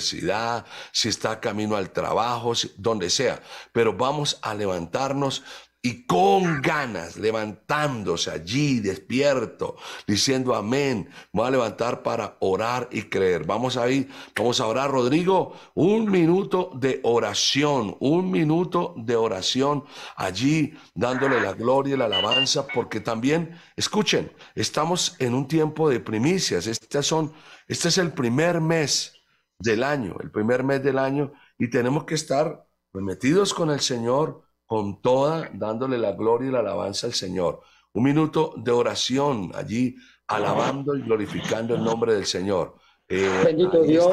si está camino al trabajo, donde sea. Pero vamos a levantarnos y con ganas, levantándose allí, despierto, diciendo amén. Vamos a levantar para orar y creer. Vamos a ir, vamos a orar, Rodrigo, un minuto de oración, un minuto de oración allí, dándole la gloria y la alabanza, porque también, escuchen, estamos en un tiempo de primicias. Estas son, este es el primer mes del año, el primer mes del año, y tenemos que estar metidos con el Señor, con toda, dándole la gloria y la alabanza al Señor. Un minuto de oración allí, alabando y glorificando el nombre del Señor. Eh, Bendito Dios.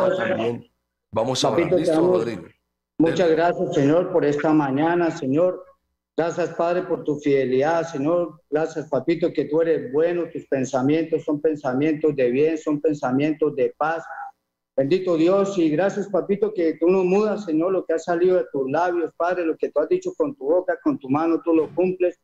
Vamos a orar. Rodrigo. Muchas gracias, Señor, por esta mañana, Señor. Gracias, Padre, por tu fidelidad, Señor. Gracias, Papito, que tú eres bueno. Tus pensamientos son pensamientos de bien, son pensamientos de paz, Bendito Dios y gracias, papito, que tú no mudas, Señor, lo que ha salido de tus labios, Padre, lo que tú has dicho con tu boca, con tu mano, tú lo cumples.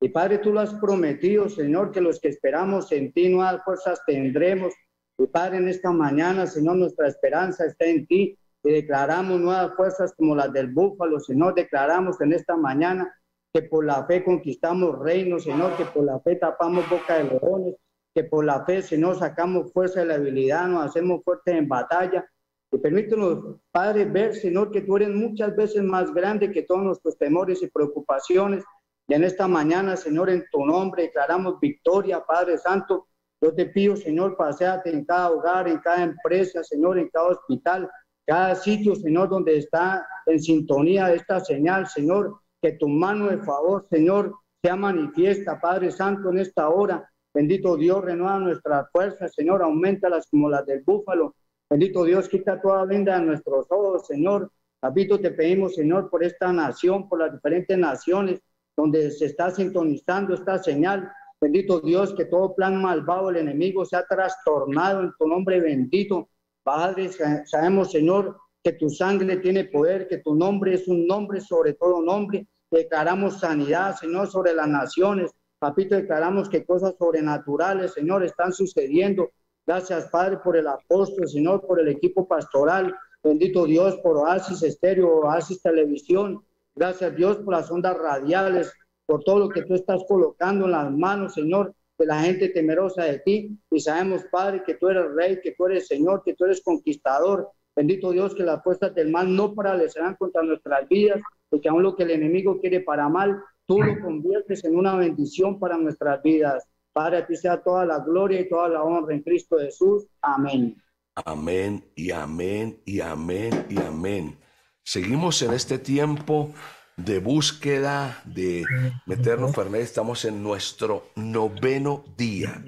Y Padre, tú lo has prometido, Señor, que los que esperamos en ti nuevas fuerzas tendremos. Y Padre, en esta mañana, Señor, nuestra esperanza está en ti. Y declaramos nuevas fuerzas como las del búfalo, Señor. Declaramos en esta mañana que por la fe conquistamos reinos, Señor, que por la fe tapamos boca de leones, que por la fe, si no sacamos fuerza de la habilidad nos hacemos fuertes en batalla. Y permítanos, Padre, ver, Señor, que tú eres muchas veces más grande que todos nuestros temores y preocupaciones. Y en esta mañana, Señor, en tu nombre declaramos victoria, Padre Santo. Yo te pido, Señor, paseate en cada hogar, en cada empresa, Señor, en cada hospital, cada sitio, Señor, donde está en sintonía de esta señal, Señor, que tu mano de favor, Señor, sea manifiesta, Padre Santo, en esta hora. Bendito Dios, renueva nuestras fuerzas, Señor, aumenta las como las del búfalo. Bendito Dios, quita toda venda a nuestros ojos, Señor. Papito, te pedimos, Señor, por esta nación, por las diferentes naciones donde se está sintonizando esta señal. Bendito Dios, que todo plan malvado del enemigo ha trastornado en tu nombre bendito. Padre, sabemos, Señor, que tu sangre tiene poder, que tu nombre es un nombre sobre todo nombre. Declaramos sanidad, Señor, sobre las naciones, Papito, declaramos que cosas sobrenaturales, Señor, están sucediendo. Gracias, Padre, por el apóstol, Señor, por el equipo pastoral. Bendito Dios, por Oasis Estéreo, Oasis Televisión. Gracias, Dios, por las ondas radiales, por todo lo que tú estás colocando en las manos, Señor, de la gente temerosa de ti. Y sabemos, Padre, que tú eres rey, que tú eres Señor, que tú eres conquistador. Bendito Dios, que las fuerzas del mal no paralizarán contra nuestras vidas, porque aún lo que el enemigo quiere para mal, Tú lo conviertes en una bendición para nuestras vidas. Padre, ti sea toda la gloria y toda la honra en Cristo Jesús. Amén. Amén y amén y amén y amén. Seguimos en este tiempo de búsqueda, de meternos, Fernández. Estamos en nuestro noveno día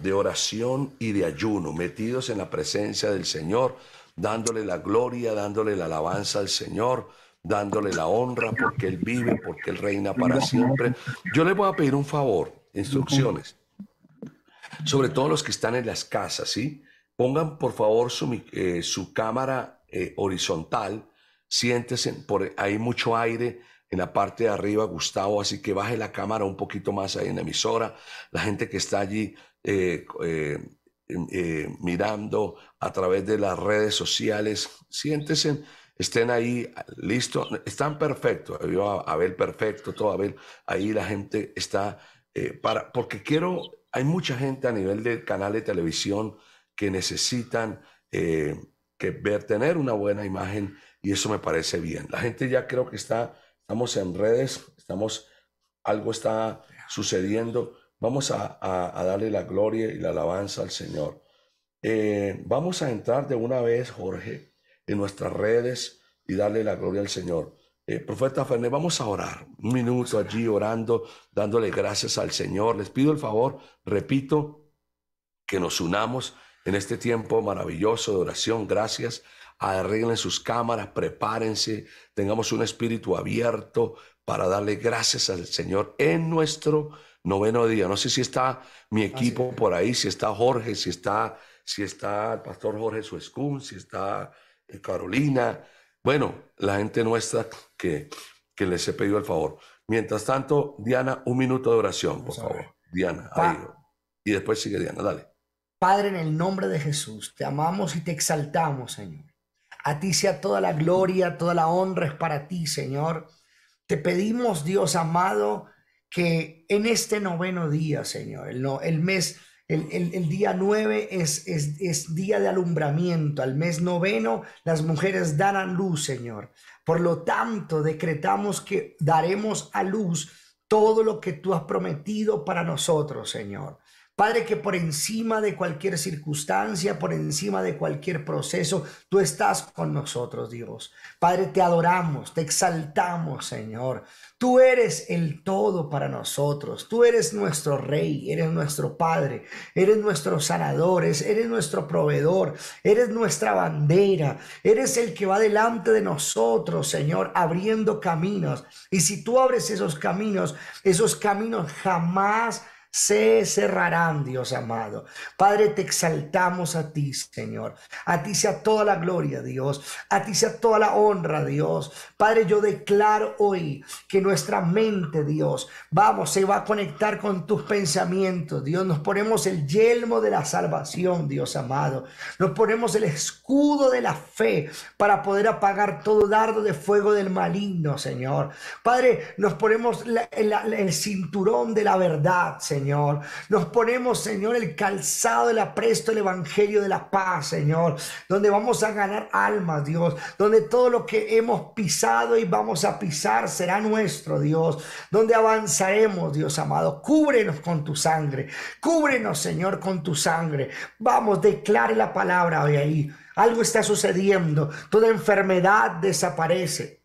de oración y de ayuno, metidos en la presencia del Señor, dándole la gloria, dándole la alabanza al Señor dándole la honra porque Él vive, porque Él reina para siempre. Yo le voy a pedir un favor, instrucciones, sobre todo los que están en las casas, ¿sí? Pongan por favor su, eh, cámara eh, horizontal, siéntese, por, hay mucho aire en la parte de arriba, Gustavo, así que baje la cámara un poquito más ahí en la emisora, la gente que está allí. Eh, em, mirando a través de las redes sociales. Siéntese estén ahí listos, están perfectos. Yo a Abel perfecto, todo Abel. Ahí la gente está eh, para, porque quiero, hay mucha gente a nivel del canal de televisión que necesitan eh, que ver, tener una buena imagen y eso me parece bien. La gente ya creo que está, estamos en redes, estamos, algo está sucediendo. Vamos a, darle la gloria y la alabanza al Señor. Eh, vamos a entrar de una vez, Jorge, en nuestras redes y darle la gloria al Señor. Eh, profeta Fernández, vamos a orar un minuto allí orando, dándole gracias al Señor. Les pido el favor, repito, que nos unamos en este tiempo maravilloso de oración. Gracias. Arreglen sus cámaras, prepárense, tengamos un espíritu abierto para darle gracias al Señor en nuestro noveno día. No sé si está mi equipo por ahí, si está Jorge, si está, si está el pastor Jorge Suescún, si está Carolina, bueno, la gente nuestra que, que les he pedido el favor. Mientras tanto, Diana, un minuto de oración, por favor. Diana, ahí. Y después sigue Diana, dale. Padre, en el nombre de Jesús, te amamos y te exaltamos, Señor. A ti sea toda la gloria, toda la honra es para ti, Señor. Te pedimos, Dios amado, que en este noveno día, Señor, el, no, el mes el, día 9 es, es, es, día de alumbramiento. Al mes noveno las mujeres dan a luz, Señor. Por lo tanto, decretamos que daremos a luz todo lo que tú has prometido para nosotros, Señor. Padre, que por encima de cualquier circunstancia, por encima de cualquier proceso, tú estás con nosotros, Dios. Padre, te adoramos, te exaltamos, Señor. Tú eres el todo para nosotros. Tú eres nuestro rey, eres nuestro padre, eres nuestros sanadores, eres nuestro proveedor, eres nuestra bandera, eres el que va delante de nosotros, Señor, abriendo caminos. Y si tú abres esos caminos, esos caminos jamás se cerrarán, Dios amado. Padre, te exaltamos a ti, Señor. A ti sea toda la gloria, Dios. A ti sea toda la honra, Dios. Padre, yo declaro hoy que nuestra mente, Dios, vamos, se va a conectar con tus pensamientos, Dios. Nos ponemos el yelmo de la salvación, Dios amado. Nos ponemos el escudo de la fe para poder apagar todo dardo de fuego del maligno, Señor. Padre, nos ponemos el cinturón de la verdad, Señor. Señor. Nos ponemos, Señor, el calzado, el apresto, el evangelio de la paz, Señor, donde vamos a ganar almas, Dios, donde todo lo que hemos pisado y vamos a pisar será nuestro, Dios, donde avanzaremos, Dios amado. Cúbrenos con tu sangre, cúbrenos, Señor, con tu sangre. Vamos, declare la palabra hoy ahí. Algo está sucediendo, toda enfermedad desaparece.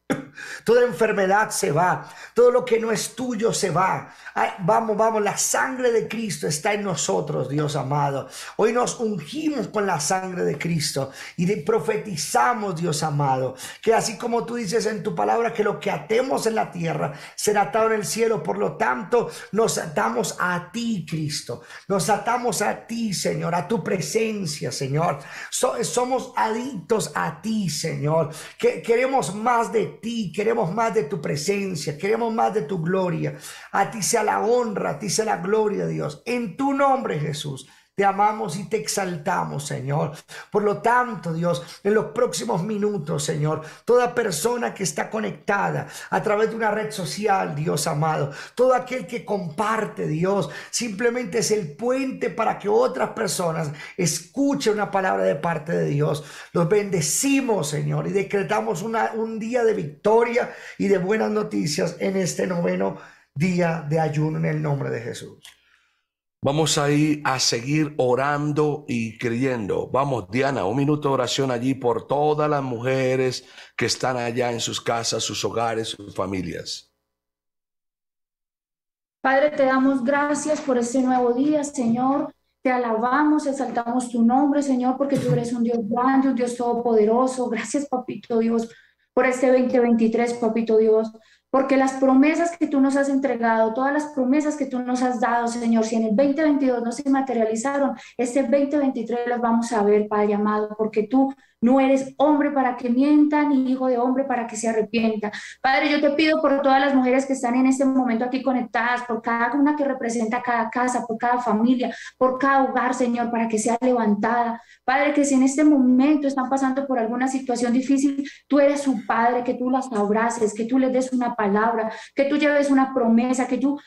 Toda enfermedad se va. Todo lo que no es tuyo se va. vamos, vamos. La sangre de Cristo está en nosotros, Dios amado. Hoy nos ungimos con la sangre de Cristo y profetizamos, Dios amado, que así como tú dices en tu palabra que lo que atemos en la tierra será atado en el cielo. Por lo tanto, nos atamos a ti, Cristo. Nos atamos a ti, Señor, a tu presencia, Señor. somos adictos a ti, Señor. queremos más de ti, queremos más de tu presencia, queremos más de tu gloria. A ti sea la honra, a ti sea la gloria, Dios. En tu nombre, Jesús. Te amamos y te exaltamos, Señor. Por lo tanto, Dios, en los próximos minutos, Señor, toda persona que está conectada a través de una red social, Dios amado, todo aquel que comparte, Dios, simplemente es el puente para que otras personas escuchen una palabra de parte de Dios. Los bendecimos, Señor, y decretamos un día de victoria y de buenas noticias en este noveno día de ayuno en el nombre de Jesús. Vamos a ir a seguir orando y creyendo. Vamos, Diana, un minuto de oración allí por todas las mujeres que están allá en sus casas, sus hogares, sus familias. Padre, te damos gracias por este nuevo día, Señor. Te alabamos, exaltamos tu nombre, Señor, porque tú eres un Dios grande, un Dios todopoderoso. Gracias, papito Dios, por este 2023, papito Dios. Porque las promesas que tú nos has entregado, todas las promesas que tú nos has dado, Señor, si en el 2022 no se materializaron, este 2023 las vamos a ver, Padre amado, porque tú no eres hombre para que mienta, ni hijo de hombre para que se arrepienta. Padre, yo te pido por todas las mujeres que están en este momento aquí conectadas, por cada una que representa cada casa, por cada familia, por cada hogar, Señor, para que sea levantada. Padre, que si en este momento están pasando por alguna situación difícil, tú eres su Padre, que tú las abraces, que tú les des una palabra, que tú lleves una promesa, que tú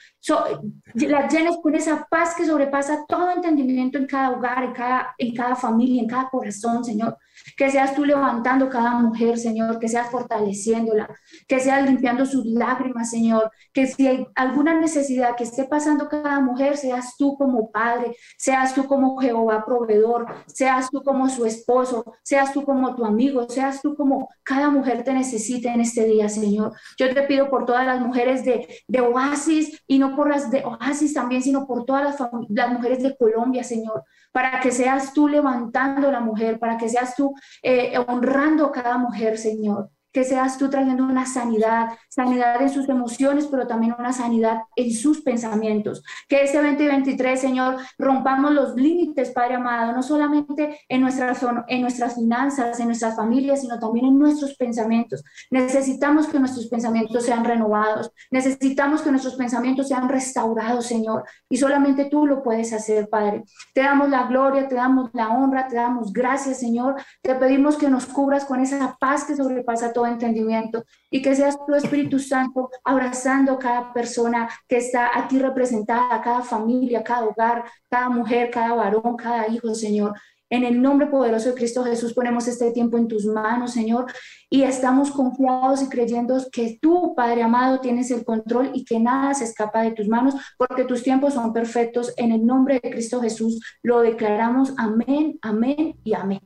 las llenes con esa paz que sobrepasa todo entendimiento en cada hogar, en cada, en cada familia, en cada corazón, Señor que seas tú levantando cada mujer, Señor, que seas fortaleciéndola, que seas limpiando sus lágrimas, Señor, que si hay alguna necesidad que esté pasando cada mujer, seas tú como Padre, seas tú como Jehová proveedor, seas tú como su esposo, seas tú como tu amigo, seas tú como cada mujer te necesita en este día, Señor. Yo te pido por todas las mujeres de, Oasis y no por las de Oasis también, sino por todas las mujeres de Colombia, Señor, para que seas tú levantando la mujer, para que seas tú eh, honrando a cada mujer, Señor que seas tú trayendo una sanidad, sanidad en sus emociones, pero también una sanidad en sus pensamientos. Que este 2023, Señor, rompamos los límites, Padre amado, no solamente en nuestras, en nuestras finanzas, en nuestras familias, sino también en nuestros pensamientos. Necesitamos que nuestros pensamientos sean renovados, necesitamos que nuestros pensamientos sean restaurados, Señor, y solamente tú lo puedes hacer, Padre. Te damos la gloria, te damos la honra, te damos gracias, Señor. Te pedimos que nos cubras con esa paz que sobrepasa todo entendimiento y que seas tu Espíritu Santo abrazando a cada persona que está aquí representada, cada familia, cada hogar, cada mujer, cada varón, cada hijo, Señor. En el nombre poderoso de Cristo Jesús ponemos este tiempo en tus manos, Señor, y estamos confiados y creyendo que tú, Padre amado, tienes el control y que nada se escapa de tus manos, porque tus tiempos son perfectos. En el nombre de Cristo Jesús lo declaramos. Amén, amén y amén.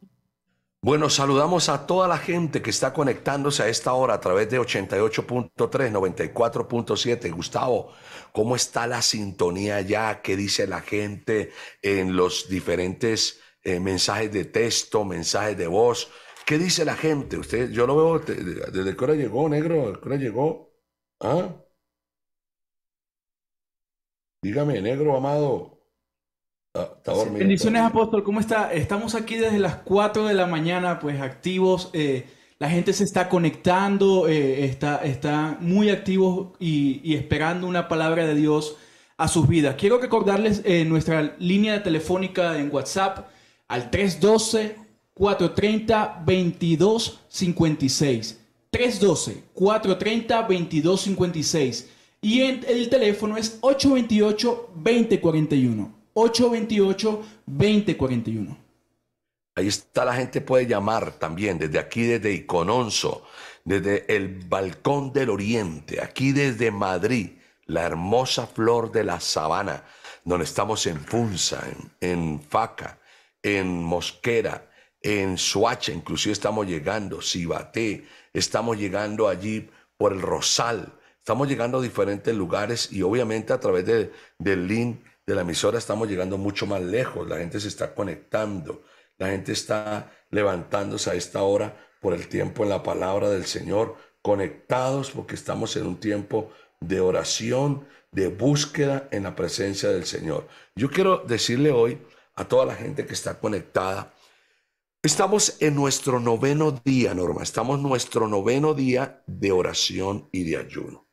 Bueno, saludamos a toda la gente que está conectándose a esta hora a través de 88.3, 94.7. Gustavo, ¿cómo está la sintonía ya? ¿Qué dice la gente en los diferentes eh, mensajes de texto, mensajes de voz? ¿Qué dice la gente? Usted, yo lo veo desde que hora llegó, negro, desde qué hora llegó. ¿Ah? Dígame, negro amado, bendiciones, apóstol. ¿Cómo está? Estamos aquí desde las 4 de la mañana, pues activos. Eh, la gente se está conectando, eh, está, está, muy activos y, esperando una palabra de Dios a sus vidas. Quiero recordarles eh, nuestra línea telefónica en WhatsApp al 312-430-2256. 312-430-2256. Y en, el teléfono es 828-2041. 828-2041. Ahí está la gente puede llamar también desde aquí, desde Icononso, desde el Balcón del Oriente, aquí desde Madrid, la hermosa flor de la sabana, donde estamos en Funza, en, Faca, en Mosquera, en Suacha, inclusive estamos llegando, Sibaté, estamos llegando allí por el Rosal, estamos llegando a diferentes lugares y obviamente a través del link de la emisora estamos llegando mucho más lejos, la gente se está conectando, la gente está levantándose a esta hora por el tiempo en la palabra del Señor, conectados porque estamos en un tiempo de oración, de búsqueda en la presencia del Señor. Yo quiero decirle hoy a toda la gente que está conectada, estamos en nuestro noveno día, Norma, estamos en nuestro noveno día de oración y de ayuno.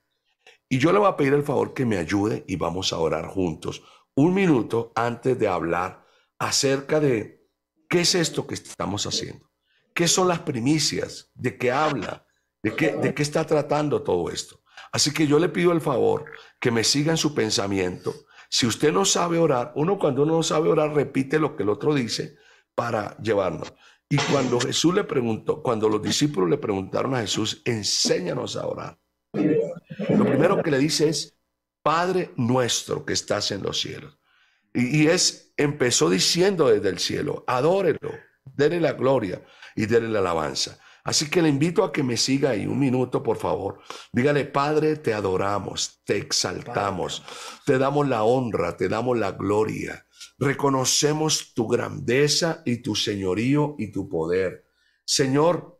Y yo le voy a pedir el favor que me ayude y vamos a orar juntos un minuto antes de hablar acerca de qué es esto que estamos haciendo, qué son las primicias, de qué habla, de qué, está tratando todo esto. Así que yo le pido el favor que me siga en su pensamiento. Si usted no sabe orar, uno cuando uno no sabe orar repite lo que el otro dice para llevarnos. Y cuando Jesús le preguntó, cuando los discípulos le preguntaron a Jesús, enséñanos a orar. Lo primero que le dice es, Padre nuestro que estás en los cielos. Y, es, empezó diciendo desde el cielo, adórelo, denle la gloria y denle la alabanza. Así que le invito a que me siga ahí un minuto, por favor. Dígale, Padre, te adoramos, te exaltamos, te damos la honra, te damos la gloria. Reconocemos tu grandeza y tu señorío y tu poder. Señor,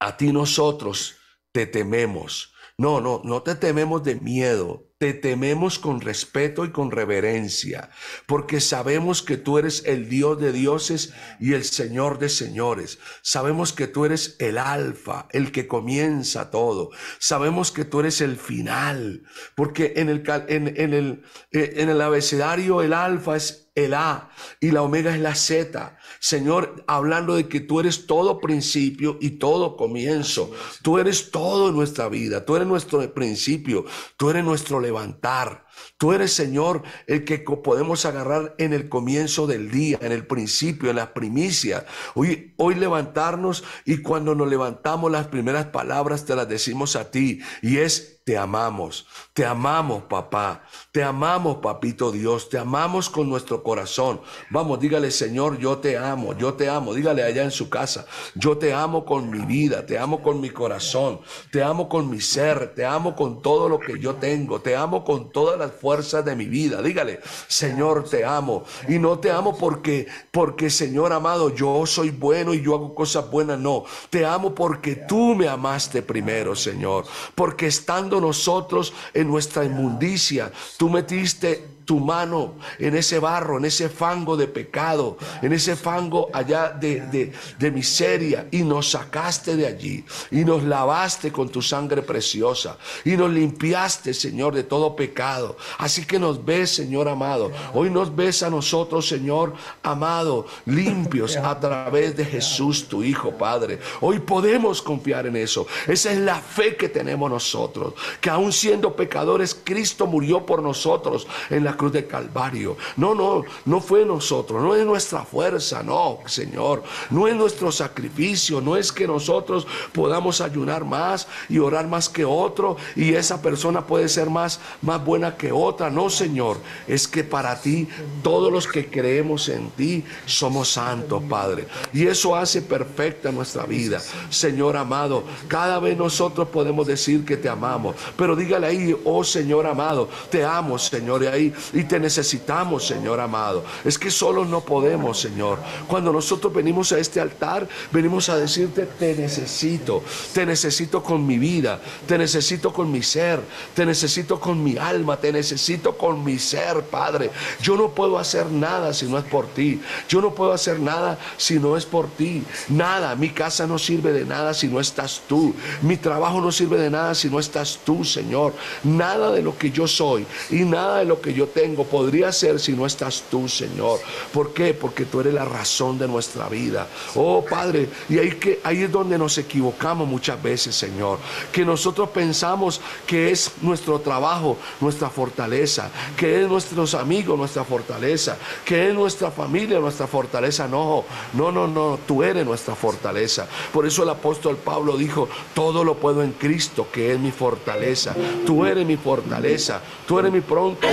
a ti nosotros te tememos. No, no, no te tememos de miedo, te tememos con respeto y con reverencia, porque sabemos que tú eres el Dios de dioses y el Señor de señores. Sabemos que tú eres el alfa, el que comienza todo. Sabemos que tú eres el final, porque en el, el, eh, en el abecedario el alfa es el A y la omega es la Z. Señor, hablando de que tú eres todo principio y todo comienzo. Tú eres todo en nuestra vida, tú eres nuestro principio, tú eres nuestro levantar. Tú eres, Señor, el que podemos agarrar en el comienzo del día, en el principio, en las primicias. Hoy, hoy levantarnos y cuando nos levantamos las primeras palabras te las decimos a ti y es te amamos, te amamos papá, te amamos papito Dios, te amamos con nuestro corazón. Vamos, dígale Señor, yo te amo, yo te amo, dígale allá en su casa, yo te amo con mi vida, te amo con mi corazón, te amo con mi ser, te amo con todo lo que yo tengo, te amo con todas las fuerzas de mi vida. Dígale, Señor, te amo. Y no te amo porque, porque Señor amado, yo soy bueno y yo hago cosas buenas. No, te amo porque tú me amaste primero, Señor. Porque estando nosotros en nuestra inmundicia, tú metiste tu mano en ese barro, en ese fango de pecado, en ese fango allá de, de, miseria y nos sacaste de allí y nos lavaste con tu sangre preciosa y nos limpiaste, Señor, de todo pecado. Así que nos ves, Señor amado. Hoy nos ves a nosotros, Señor amado, limpios a través de Jesús, tu Hijo, Padre. Hoy podemos confiar en eso. Esa es la fe que tenemos nosotros, que aún siendo pecadores, Cristo murió por nosotros en la cruz de Calvario. No, no, no fue nosotros, no es nuestra fuerza, no, Señor. No es nuestro sacrificio, no es que nosotros podamos ayunar más y orar más que otro y esa persona puede ser más, más buena que otra. No, Señor, es que para ti todos los que creemos en ti somos santos, Padre. Y eso hace perfecta nuestra vida. Señor amado, cada vez nosotros podemos decir que te amamos, pero dígale ahí, oh Señor amado, te amo, Señor. Y ahí y te necesitamos, Señor amado. Es que solo no podemos, Señor. Cuando nosotros venimos a este altar, venimos a decirte, te necesito. Te necesito con mi vida. Te necesito con mi ser. Te necesito con mi alma. Te necesito con mi ser, Padre. Yo no puedo hacer nada si no es por ti. Yo no puedo hacer nada si no es por ti. Nada. Mi casa no sirve de nada si no estás tú. Mi trabajo no sirve de nada si no estás tú, Señor. Nada de lo que yo soy y nada de lo que yo tengo podría ser si no estás tú, Señor. ¿Por qué? Porque tú eres la razón de nuestra vida. Oh Padre, y ahí, es donde nos equivocamos muchas veces, Señor. Que nosotros pensamos que es nuestro trabajo, nuestra fortaleza, que es nuestros amigos, nuestra fortaleza, que es nuestra familia, nuestra fortaleza. No, no, no, no, tú eres nuestra fortaleza. Por eso el apóstol Pablo dijo, todo lo puedo en Cristo, que es mi fortaleza. Tú eres mi fortaleza, tú eres mi pronto.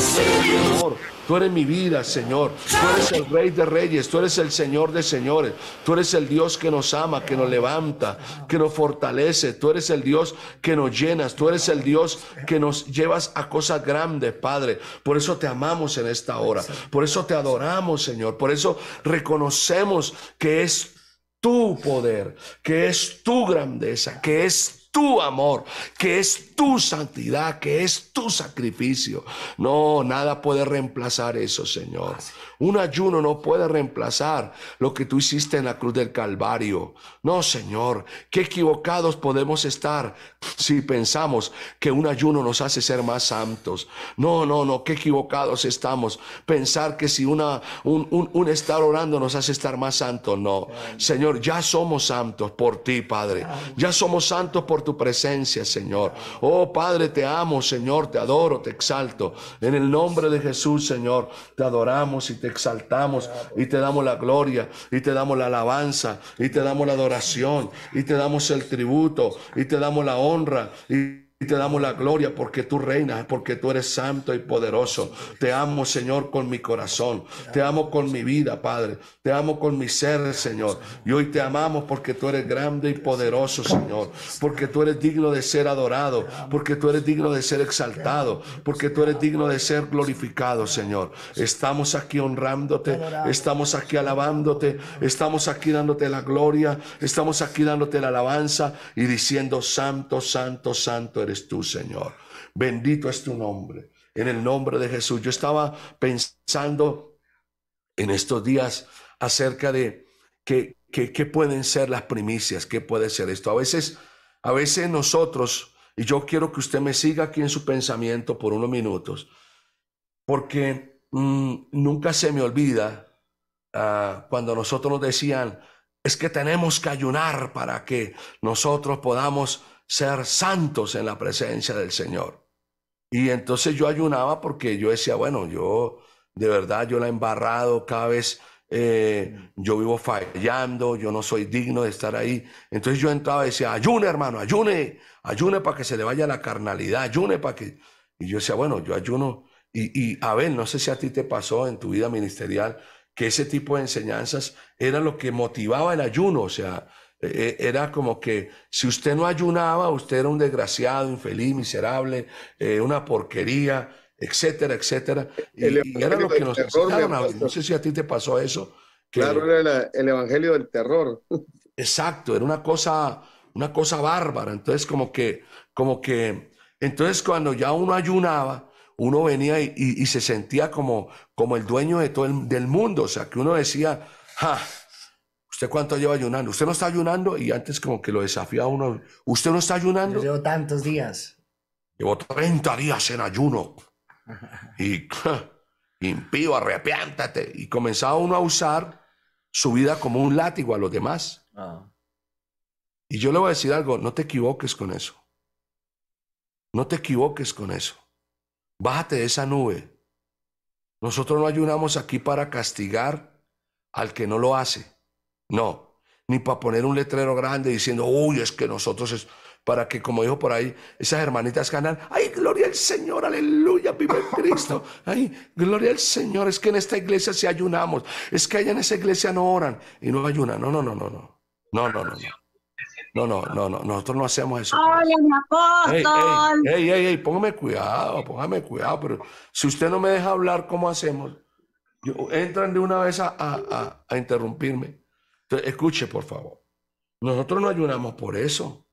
Señor, tú eres mi vida, Señor. Tú eres el Rey de Reyes, tú eres el Señor de Señores. Tú eres el Dios que nos ama, que nos levanta, que nos fortalece. Tú eres el Dios que nos llenas. Tú eres el Dios que nos llevas a cosas grandes, Padre. Por eso te amamos en esta hora. Por eso te adoramos, Señor. Por eso reconocemos que es tu poder, que es tu grandeza, que es tu amor, que es tu santidad, que es tu sacrificio. No, nada puede reemplazar eso, Señor. Un ayuno no puede reemplazar lo que tú hiciste en la cruz del Calvario. No, Señor, qué equivocados podemos estar si pensamos que un ayuno nos hace ser más santos. No, no, no, qué equivocados estamos. Pensar que si una, un, estar orando nos hace estar más santos. No, Señor, ya somos santos por ti, Padre. Ya somos santos por tu presencia, Señor. Oh Padre, te amo, Señor, te adoro, te exalto. En el nombre de Jesús, Señor, te adoramos y te exaltamos y te damos la gloria y te damos la alabanza y te damos la adoración y te damos el tributo y te damos la honra. Y y te damos la gloria porque tú reinas, porque tú eres santo y poderoso. Te amo, Señor, con mi corazón. Te amo con mi vida, Padre. Te amo con mi ser, Señor. Y hoy te amamos porque tú eres grande y poderoso, Señor. Porque tú eres digno de ser adorado. Porque tú eres digno de ser exaltado. Porque tú eres digno de ser glorificado, Señor. Estamos aquí honrándote. Estamos aquí alabándote. Estamos aquí dándote la gloria. Estamos aquí dándote la alabanza y diciendo, santo, santo, santo eres tu tú, Señor. Bendito es tu nombre. En el nombre de Jesús. Yo estaba pensando en estos días acerca de qué pueden ser las primicias, qué puede ser esto. A veces, a veces nosotros, y yo quiero que usted me siga aquí en su pensamiento por unos minutos, porque mm, nunca se me olvida ah, cuando nosotros nos decían, es que tenemos que ayunar para que nosotros podamos ser santos en la presencia del Señor. Y entonces yo ayunaba porque yo decía, bueno, yo de verdad, yo la he embarrado cada vez, eh, yo vivo fallando, yo no soy digno de estar ahí. Entonces yo entraba y decía, ayune hermano, ayune, ayune para que se le vaya la carnalidad, ayune para que... Y yo decía, bueno, yo ayuno. Y, y a ver, no sé si a ti te pasó en tu vida ministerial que ese tipo de enseñanzas era lo que motivaba el ayuno, o sea, e-, e-, era como que si usted no ayunaba, usted era un desgraciado, infeliz, miserable, eh, una porquería, etcétera, etcétera. Y, era lo que nos enseñaron. No sé si a ti te pasó eso. claro, era el evangelio del terror. Exacto, era una cosa, una cosa bárbara. Entonces, como que, como que, entonces cuando ya uno ayunaba, uno venía y, se sentía como, como el dueño de todo del mundo. O sea, que uno decía, ja, ¿Usted cuánto lleva ayunando? Usted no está ayunando y antes como que lo desafía uno. ¿Usted no está ayunando? Yo llevo tantos días. Llevo 30 días en ayuno. y impío, arrepiéntate. Y comenzaba uno a usar su vida como un látigo a los demás. Ah. Y yo le voy a decir algo, no te equivoques con eso. No te equivoques con eso. Bájate de esa nube. Nosotros no ayunamos aquí para castigar al que no lo hace. No, ni para poner un letrero grande diciendo, uy, es que nosotros es para que, como dijo por ahí, esas hermanitas ganan, ay, gloria al Señor, aleluya, vive Cristo, ay, gloria al Señor, es que en esta iglesia se ayunamos, es que allá en esa iglesia no oran y no ayunan, no, no, no, no, no, no, no, no. No, no, no, no, nosotros no hacemos eso. Pues. ¡Ay, mi apóstol. Ey, ey, ey, póngame cuidado, póngame cuidado, pero si usted no me deja hablar, ¿cómo hacemos? Yo, entran de una vez a, a, a interrumpirme escuche, por favor. Nosotros no ayunamos por eso.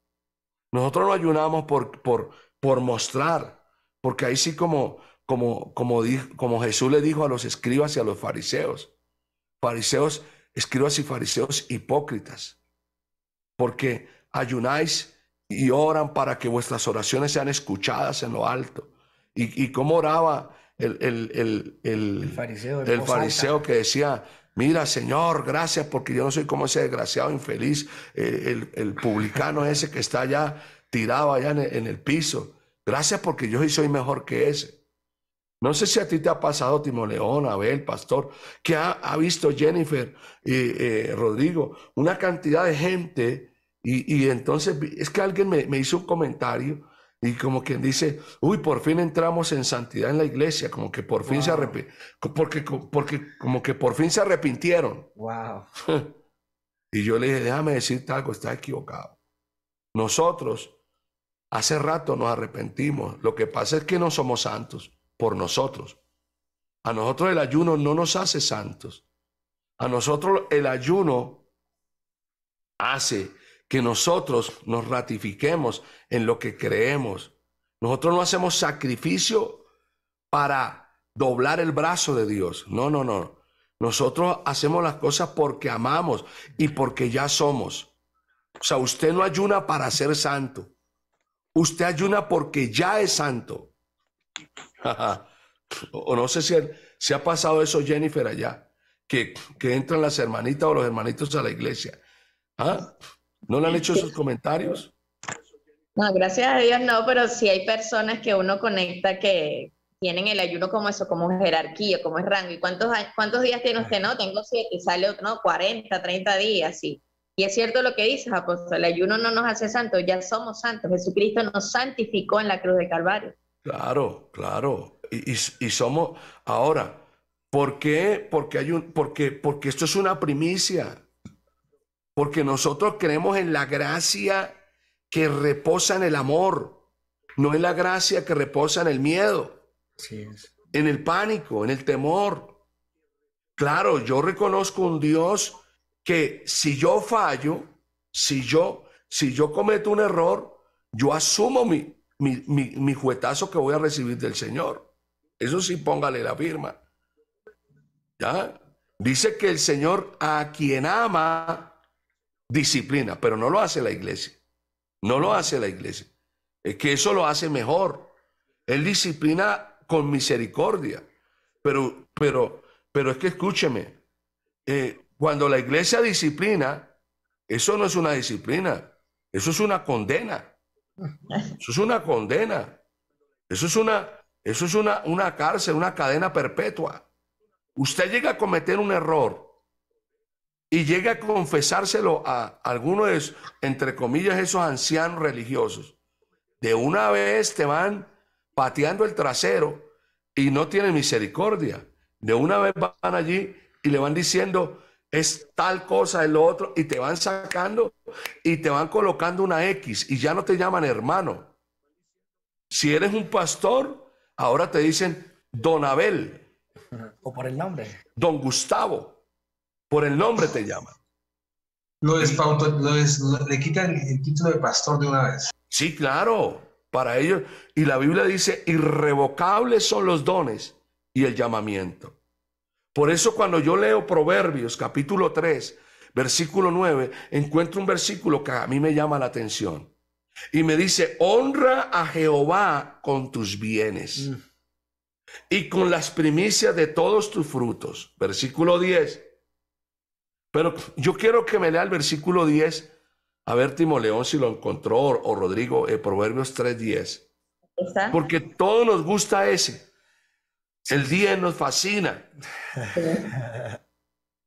Nosotros no ayunamos por, por, por mostrar. Porque ahí sí como, como, como, como Jesús le dijo a los escribas y a los fariseos. Fariseos, escribas y fariseos hipócritas. Porque ayunáis y oran para que vuestras oraciones sean escuchadas en lo alto. Y, y cómo oraba el, el, fariseo, fariseo que decía, Mira, Señor, gracias porque yo no soy como ese desgraciado infeliz, eh, el, publicano ese que está allá tirado allá en el, piso. Gracias porque yo sí soy mejor que ese. No sé si a ti te ha pasado, Timo León, Abel, Pastor, que ha, visto Jennifer, y eh, Rodrigo, una cantidad de gente. Y, entonces es que alguien me, me hizo un comentario y como quien dice, uy, por fin entramos en santidad en la iglesia, como que por fin se porque, porque como que por fin se arrepintieron. Wow. y yo le dije, déjame decirte algo, estás equivocado. Nosotros hace rato nos arrepentimos. Lo que pasa es que no somos santos por nosotros. A nosotros el ayuno no nos hace santos. A nosotros el ayuno hace que nosotros nos ratifiquemos en lo que creemos. Nosotros no hacemos sacrificio para doblar el brazo de Dios. No, no, no. Nosotros hacemos las cosas porque amamos y porque ya somos. O sea, usted no ayuna para ser santo. Usted ayuna porque ya es santo. o no sé si, se ha pasado eso, Jennifer, allá, que, que entran las hermanitas o los hermanitos a la iglesia. ¿Ah? ¿No le han hecho esos comentarios? No, gracias a Dios no, pero sí hay personas que uno conecta que tienen el ayuno como eso, como jerarquía, como es rango. ¿Y cuántos, cuántos días tiene usted? No, tengo siete sale otro, no, 40, 30 días, sí. Y es cierto lo que dices, apóstol, el ayuno no nos hace santos, ya somos santos. Jesucristo nos santificó en la cruz de Calvario. Claro, claro. Y, somos, ahora, ¿por qué? Porque, hay un, porque, porque esto es una primicia porque nosotros creemos en la gracia que reposa en el amor, no en la gracia que reposa en el miedo, en el pánico, en el temor. Claro, yo reconozco un Dios que si yo fallo, si yo, si yo cometo un error, yo asumo mi, mi, juetazo que voy a recibir del Señor. Eso sí, póngale la firma. ¿Ya? Dice que el Señor a quien ama, disciplina, pero no lo hace la iglesia. No lo hace la iglesia. Es que eso lo hace mejor. Él disciplina con misericordia. Pero, pero, pero es que escúcheme, eh, cuando la iglesia disciplina, eso no es una disciplina, eso es una condena. Eso es una condena. Eso es una, eso es una, una cárcel, una cadena perpetua. Usted llega a cometer un error y llega a confesárselo a algunos de, entre comillas, esos ancianos religiosos, de una vez te van pateando el trasero y no tienen misericordia. De una vez van allí y le van diciendo, es tal cosa, es lo otro, y te van sacando y te van colocando una X y ya no te llaman hermano. Si eres un pastor, ahora te dicen Don Abel. O por el nombre. Don Gustavo. Por el nombre te llama Lo, lo le quitan el título de pastor de una vez. Sí, claro, para ellos. Y la Biblia dice, irrevocables son los dones y el llamamiento. Por eso cuando yo leo Proverbios capítulo 3, versículo 9, encuentro un versículo que a mí me llama la atención. Y me dice, honra a Jehová con tus bienes mm. y con las primicias de todos tus frutos. Versículo 10, bueno, yo quiero que me lea el versículo 10. A ver, Timo León, si lo encontró, o, Rodrigo, eh, Proverbios 3.10. Porque todo nos gusta ese. El 10 nos fascina.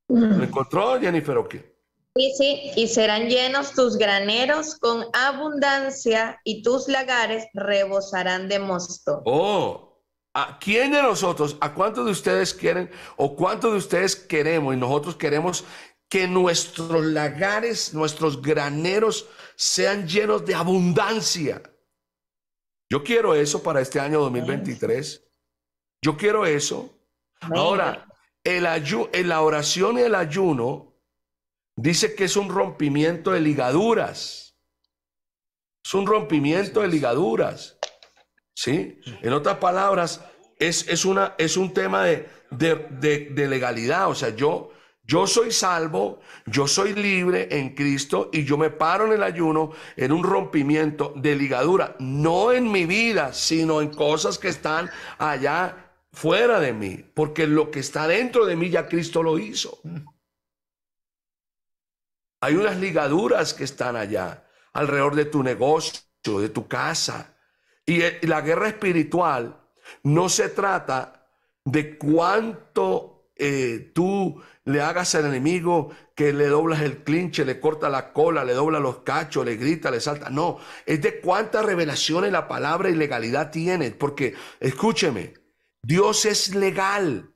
¿Lo encontró, Jennifer, o qué? Sí, sí, y serán llenos tus graneros con abundancia y tus lagares rebosarán de mosto. Oh, ¿a quién de nosotros, a cuántos de ustedes quieren o cuántos de ustedes queremos y nosotros queremos que nuestros lagares, nuestros graneros sean llenos de abundancia. Yo quiero eso para este año 2023. Yo quiero eso. Ahora, el la oración y el ayuno dice que es un rompimiento de ligaduras. Es un rompimiento de ligaduras. ¿Sí? En otras palabras, es, una, es un tema de legalidad. O sea, yo, yo soy salvo, yo soy libre en Cristo y yo me paro en el ayuno en un rompimiento de ligadura, no en mi vida, sino en cosas que están allá fuera de mí, porque lo que está dentro de mí ya Cristo lo hizo. Hay unas ligaduras que están allá, alrededor de tu negocio, de tu casa. Y eh, la guerra espiritual no se trata de cuánto eh, tú le hagas al enemigo que le doblas el clinche, le corta la cola, le dobla los cachos, le grita, le salta. No, es de cuántas revelaciones la palabra y legalidad tiene. Porque, escúcheme, Dios es legal.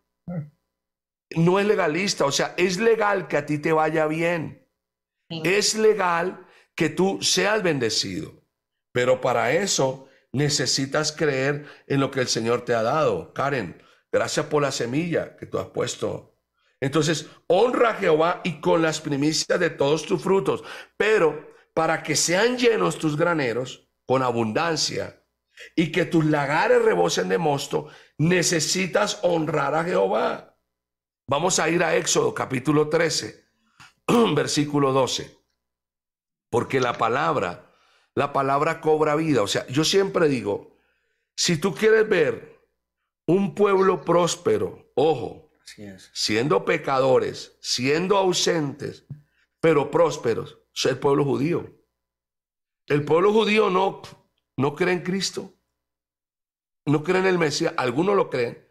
No es legalista, o sea, es legal que a ti te vaya bien. Es legal que tú seas bendecido. Pero para eso necesitas creer en lo que el Señor te ha dado. Karen, Gracias por la semilla que tú has puesto. Entonces, honra a Jehová y con las primicias de todos tus frutos, pero para que sean llenos tus graneros con abundancia y que tus lagares rebosen de mosto, necesitas honrar a Jehová. Vamos a ir a Éxodo capítulo 13, versículo 12. Porque la palabra, la palabra cobra vida. O sea, yo siempre digo, si tú quieres ver un pueblo próspero, ojo, siendo pecadores, siendo ausentes, pero prósperos, es el pueblo judío. El pueblo judío no, no cree en Cristo, no cree en el Mesías, algunos lo creen,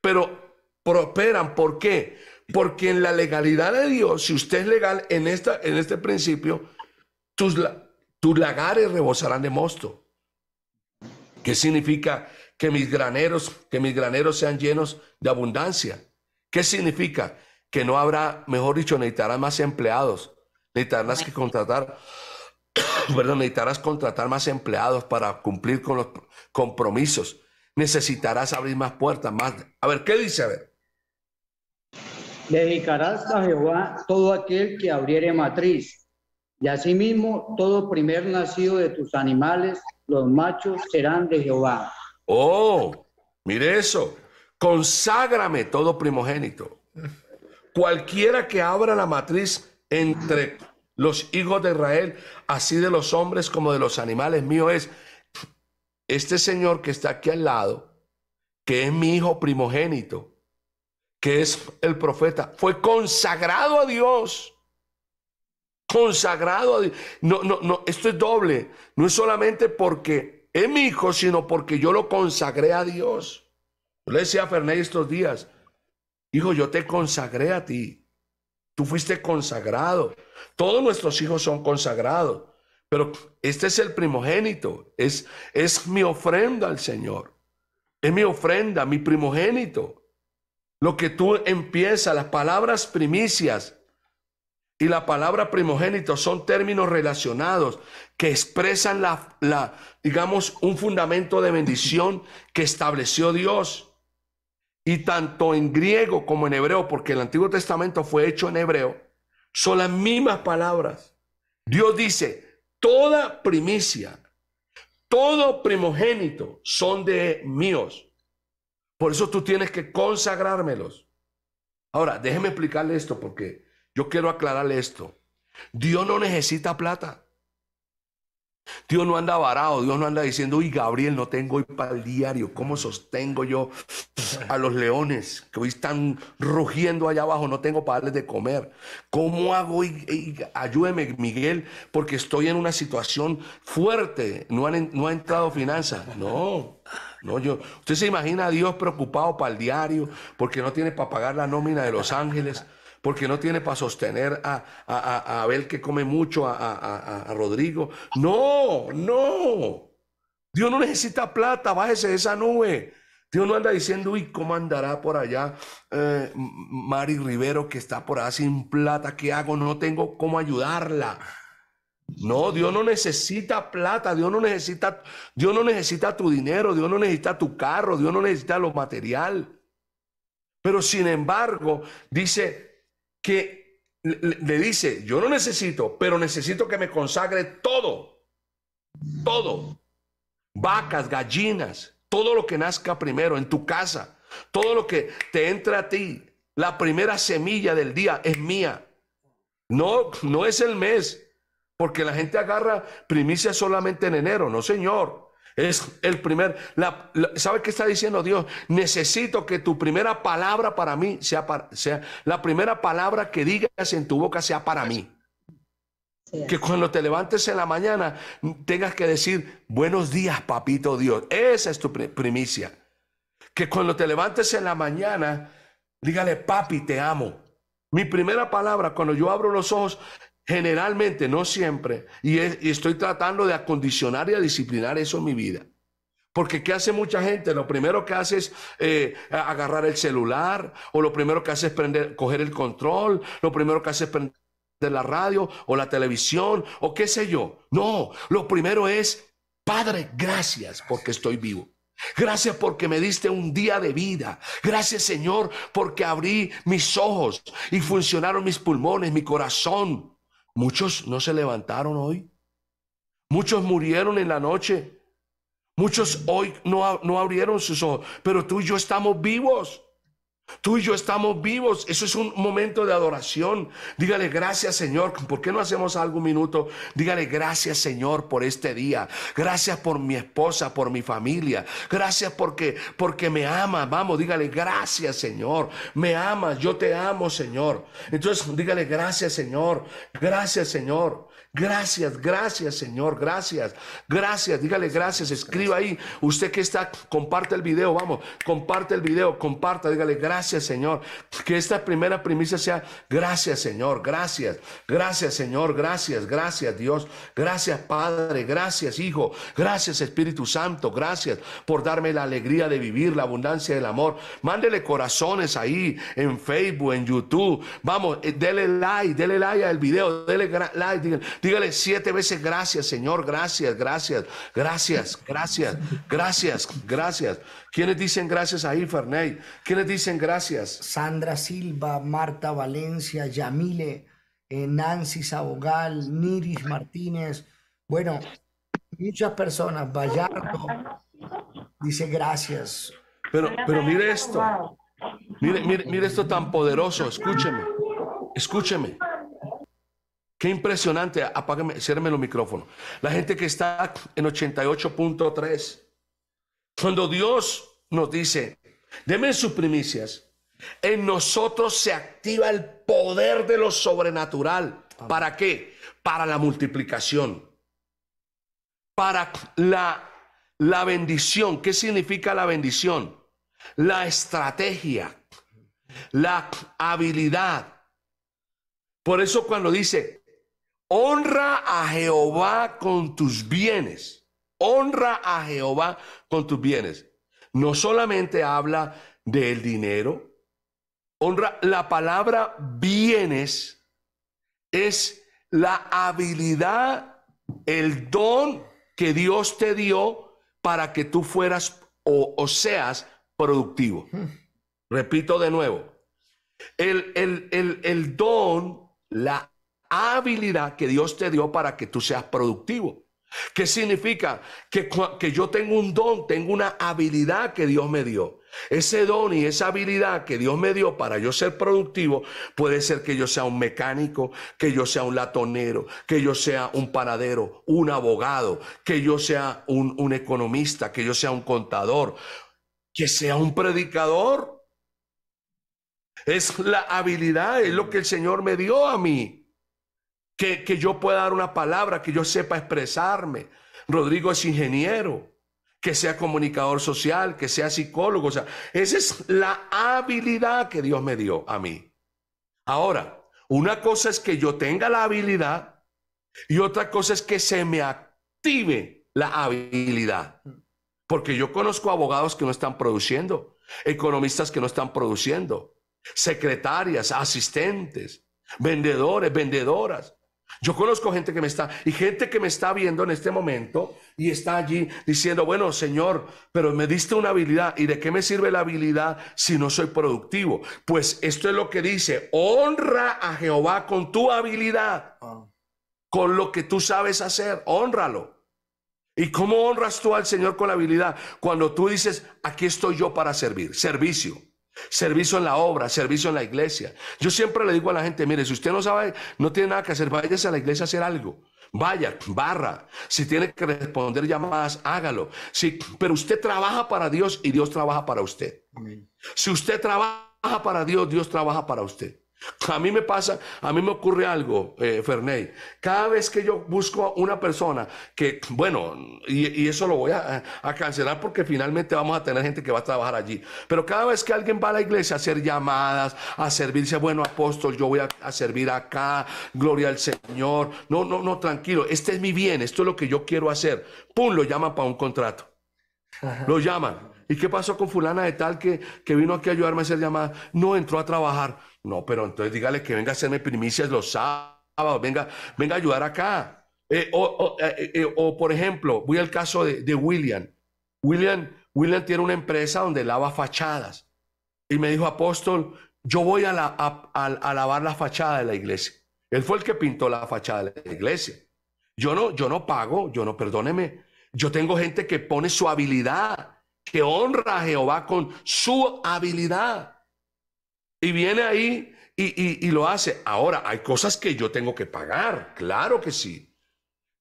pero prosperan. ¿Por qué? Porque en la legalidad de Dios, si usted es legal en, esta, en este principio, tus, tus lagares rebosarán de mosto. ¿Qué significa? que mis graneros, que mis graneros sean llenos de abundancia. ¿Qué significa? Que no habrá, mejor dicho, necesitarás más empleados, necesitarás que contratar, perdón, necesitarás contratar más empleados para cumplir con los compromisos, necesitarás abrir más puertas, más. A ver, ¿qué dice? A ver. Dedicarás a Jehová todo aquel que abriere matriz, y asimismo todo primer nacido de tus animales, los machos serán de Jehová. Oh, mire eso. Conságrame todo primogénito. Cualquiera que abra la matriz entre los hijos de Israel, así de los hombres como de los animales, mío es este señor que está aquí al lado, que es mi hijo primogénito, que es el profeta, fue consagrado a Dios consagrado a Dios. No, no, no, esto es doble. No es solamente porque es mi hijo, sino porque yo lo consagré a Dios. Yo le decía a Fernández estos días, hijo, yo te consagré a ti. Tú fuiste consagrado. Todos nuestros hijos son consagrados. Pero este es el primogénito. Es, es mi ofrenda al Señor. Es mi ofrenda, mi primogénito. Lo que tú empiezas, las palabras primicias, y la palabra primogénito son términos relacionados que expresan la, digamos, un fundamento de bendición que estableció Dios. Y tanto en griego como en hebreo, porque el Antiguo Testamento fue hecho en hebreo, son las mismas palabras. Dios dice, toda primicia, todo primogénito son de míos. Por eso tú tienes que consagrármelos. Ahora, déjeme explicarle esto porque yo quiero aclararle esto. Dios no necesita plata. Dios no anda varado, Dios no anda diciendo, uy Gabriel, no tengo hoy para el diario, ¿cómo sostengo yo a los leones que hoy están rugiendo allá abajo? No tengo para darles de comer. ¿Cómo hago? Y ayúdeme, Miguel, porque estoy en una situación fuerte, no, no ha entrado finanzas. No, no, yo. Usted se imagina a Dios preocupado para el diario, porque no tiene para pagar la nómina de Los Ángeles porque no tiene para sostener a, a, Abel que come mucho, a, Rodrigo. No, no. Dios no necesita plata, bájese de esa nube. Dios no anda diciendo, uy, ¿cómo andará por allá eh, Mari Rivero que está por allá sin plata? ¿Qué hago? No tengo cómo ayudarla. No, Dios no necesita plata, Dios no necesita, Dios no necesita tu dinero, Dios no necesita tu carro, Dios no necesita lo material. Pero sin embargo, dice, que le dice, yo no necesito, pero necesito que me consagre todo, todo, vacas, gallinas, todo lo que nazca primero en tu casa, todo lo que te entra a ti, la primera semilla del día es mía. No, no es el mes, porque la gente agarra primicia solamente en enero, no señor. Es el primer, la, ¿sabe qué está diciendo Dios? Necesito que tu primera palabra para mí sea, para, sea la primera palabra que digas en tu boca sea para mí. Que cuando te levantes en la mañana tengas que decir, buenos días, papito Dios. Esa es tu primicia. Que cuando te levantes en la mañana, dígale, papi, te amo. Mi primera palabra, cuando yo abro los ojos, Generalmente, no siempre. Y, estoy tratando de acondicionar y disciplinar eso en mi vida. Porque ¿qué hace mucha gente? Lo primero que hace es eh, agarrar el celular, o lo primero que hace es coger el control, lo primero que hace es prender la radio o la televisión, o qué sé yo. No, lo primero es, Padre, gracias porque estoy vivo. Gracias porque me diste un día de vida. Gracias Señor porque abrí mis ojos y funcionaron mis pulmones, mi corazón. Muchos no se levantaron hoy. Muchos murieron en la noche. Muchos hoy no, no abrieron sus ojos. Pero tú y yo estamos vivos. Tú y yo estamos vivos. Eso es un momento de adoración. Dígale gracias Señor. ¿Por qué no hacemos algo un minuto? Dígale gracias Señor por este día. Gracias por mi esposa, por mi familia. Gracias porque, porque me ama. Vamos, dígale gracias Señor. Me amas, yo te amo Señor. Entonces dígale gracias Señor. Gracias Señor. Gracias, gracias Señor, gracias, gracias, dígale gracias, escriba ahí, usted que está, comparte el video, vamos, comparte el video, comparta, dígale gracias Señor, que esta primera primicia sea gracias Señor, gracias, gracias Señor, gracias, gracias Dios, gracias Padre, gracias Hijo, gracias Espíritu Santo, gracias por darme la alegría de vivir, la abundancia del amor, mándele corazones ahí en Facebook, en YouTube, vamos, eh, dele like, déle like al video, déle like, dígale, Dígale siete veces gracias, Señor, gracias, gracias, gracias, gracias, gracias, gracias. ¿Quiénes dicen gracias ahí, Ferney? ¿Quiénes dicen gracias? Sandra Silva, Marta Valencia, Yamile, eh, Nancy Sabogal, Niris Martínez. Bueno, muchas personas. Vallardo dice gracias. Pero, pero mire esto. mire esto tan poderoso. Escúcheme. Escúcheme. Qué impresionante. Apágame, ciérreme los micrófonos. La gente que está en 88.3. Cuando Dios nos dice, denme sus primicias, en nosotros se activa el poder de lo sobrenatural. ¿Para qué? Para la multiplicación. Para la, la bendición. ¿Qué significa la bendición? La estrategia, la habilidad. Por eso cuando dice, honra a Jehová con tus bienes. Honra a Jehová con tus bienes. No solamente habla del dinero. Honra, la palabra bienes es la habilidad, el don que Dios te dio para que tú fueras o, seas productivo. Hmm. Repito de nuevo, el, el, el, el don, la habilidad que Dios te dio para que tú seas productivo. ¿Qué significa? Que, que yo tengo un don, tengo una habilidad que Dios me dio. Ese don y esa habilidad que Dios me dio para yo ser productivo puede ser que yo sea un mecánico, que yo sea un latonero, que yo sea un panadero, un abogado, que yo sea un, un economista, que yo sea un contador, que sea un predicador. Es la habilidad, es lo que el Señor me dio a mí que, yo pueda dar una palabra, que yo sepa expresarme. Rodrigo es ingeniero, que sea comunicador social, que sea psicólogo. O sea, esa es la habilidad que Dios me dio a mí. Ahora, una cosa es que yo tenga la habilidad y otra cosa es que se me active la habilidad. Porque yo conozco abogados que no están produciendo, economistas que no están produciendo, secretarias, asistentes, vendedores, vendedoras. Yo conozco gente que me está, y gente que me está viendo en este momento y está allí diciendo, bueno, Señor, pero me diste una habilidad, ¿y de qué me sirve la habilidad si no soy productivo? Pues esto es lo que dice, honra a Jehová con tu habilidad, con lo que tú sabes hacer, honralo. ¿Y cómo honras tú al Señor con la habilidad? Cuando tú dices, aquí estoy yo para servir, servicio. Servicio en la obra, servicio en la iglesia. Yo siempre le digo a la gente, mire, si usted no sabe, no tiene nada que hacer, váyase a la iglesia a hacer algo. Vaya, barra. Si tiene que responder llamadas, hágalo. Sí, pero usted trabaja para Dios y Dios trabaja para usted. Si usted trabaja para Dios, Dios trabaja para usted. A mí me pasa, a mí me ocurre algo, eh, Ferney. Cada vez que yo busco a una persona que, bueno, y, eso lo voy a, cancelar porque finalmente vamos a tener gente que va a trabajar allí. Pero cada vez que alguien va a la iglesia a hacer llamadas, a servirse, bueno, apóstol, yo voy a, servir acá, gloria al Señor. No, no, no, tranquilo, este es mi bien, esto es lo que yo quiero hacer. Pum, lo llaman para un contrato. Lo llaman. ¿Y qué pasó con fulana de tal que, que vino aquí a ayudarme a hacer llamadas? No entró a trabajar. No, pero entonces dígale que venga a hacerme primicias los sábados, venga, venga a ayudar acá. Eh, eh, eh, o, por ejemplo, voy al caso de, William. William. William tiene una empresa donde lava fachadas. Y me dijo, apóstol, yo voy a, la, lavar la fachada de la iglesia. Él fue el que pintó la fachada de la iglesia. Yo no, yo no pago, yo no, perdóneme. Yo tengo gente que pone su habilidad, que honra a Jehová con su habilidad. Y viene ahí y, lo hace. Ahora, hay cosas que yo tengo que pagar, claro que sí.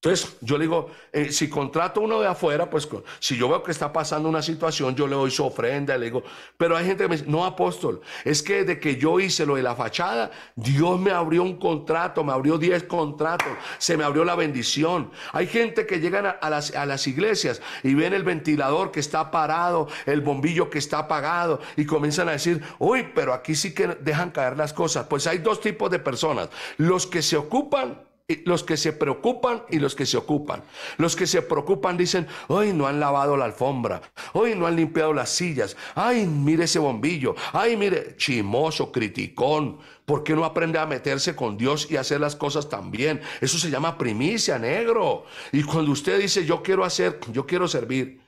Entonces, yo le digo, eh, si contrato uno de afuera, pues si yo veo que está pasando una situación, yo le doy su ofrenda, le digo, pero hay gente que me dice, no, apóstol, es que desde que yo hice lo de la fachada, Dios me abrió un contrato, me abrió 10 contratos, se me abrió la bendición. Hay gente que llegan las, a las iglesias y ven el ventilador que está parado, el bombillo que está apagado y comienzan a decir, uy, pero aquí sí que dejan caer las cosas. Pues hay dos tipos de personas, los que se ocupan los que se preocupan y los que se ocupan. Los que se preocupan dicen, hoy no han lavado la alfombra, hoy no han limpiado las sillas, ay, mire ese bombillo, ay, mire, chimoso, criticón, ¿por qué no aprende a meterse con Dios y hacer las cosas también? Eso se llama primicia, negro. Y cuando usted dice, yo quiero hacer, yo quiero servir.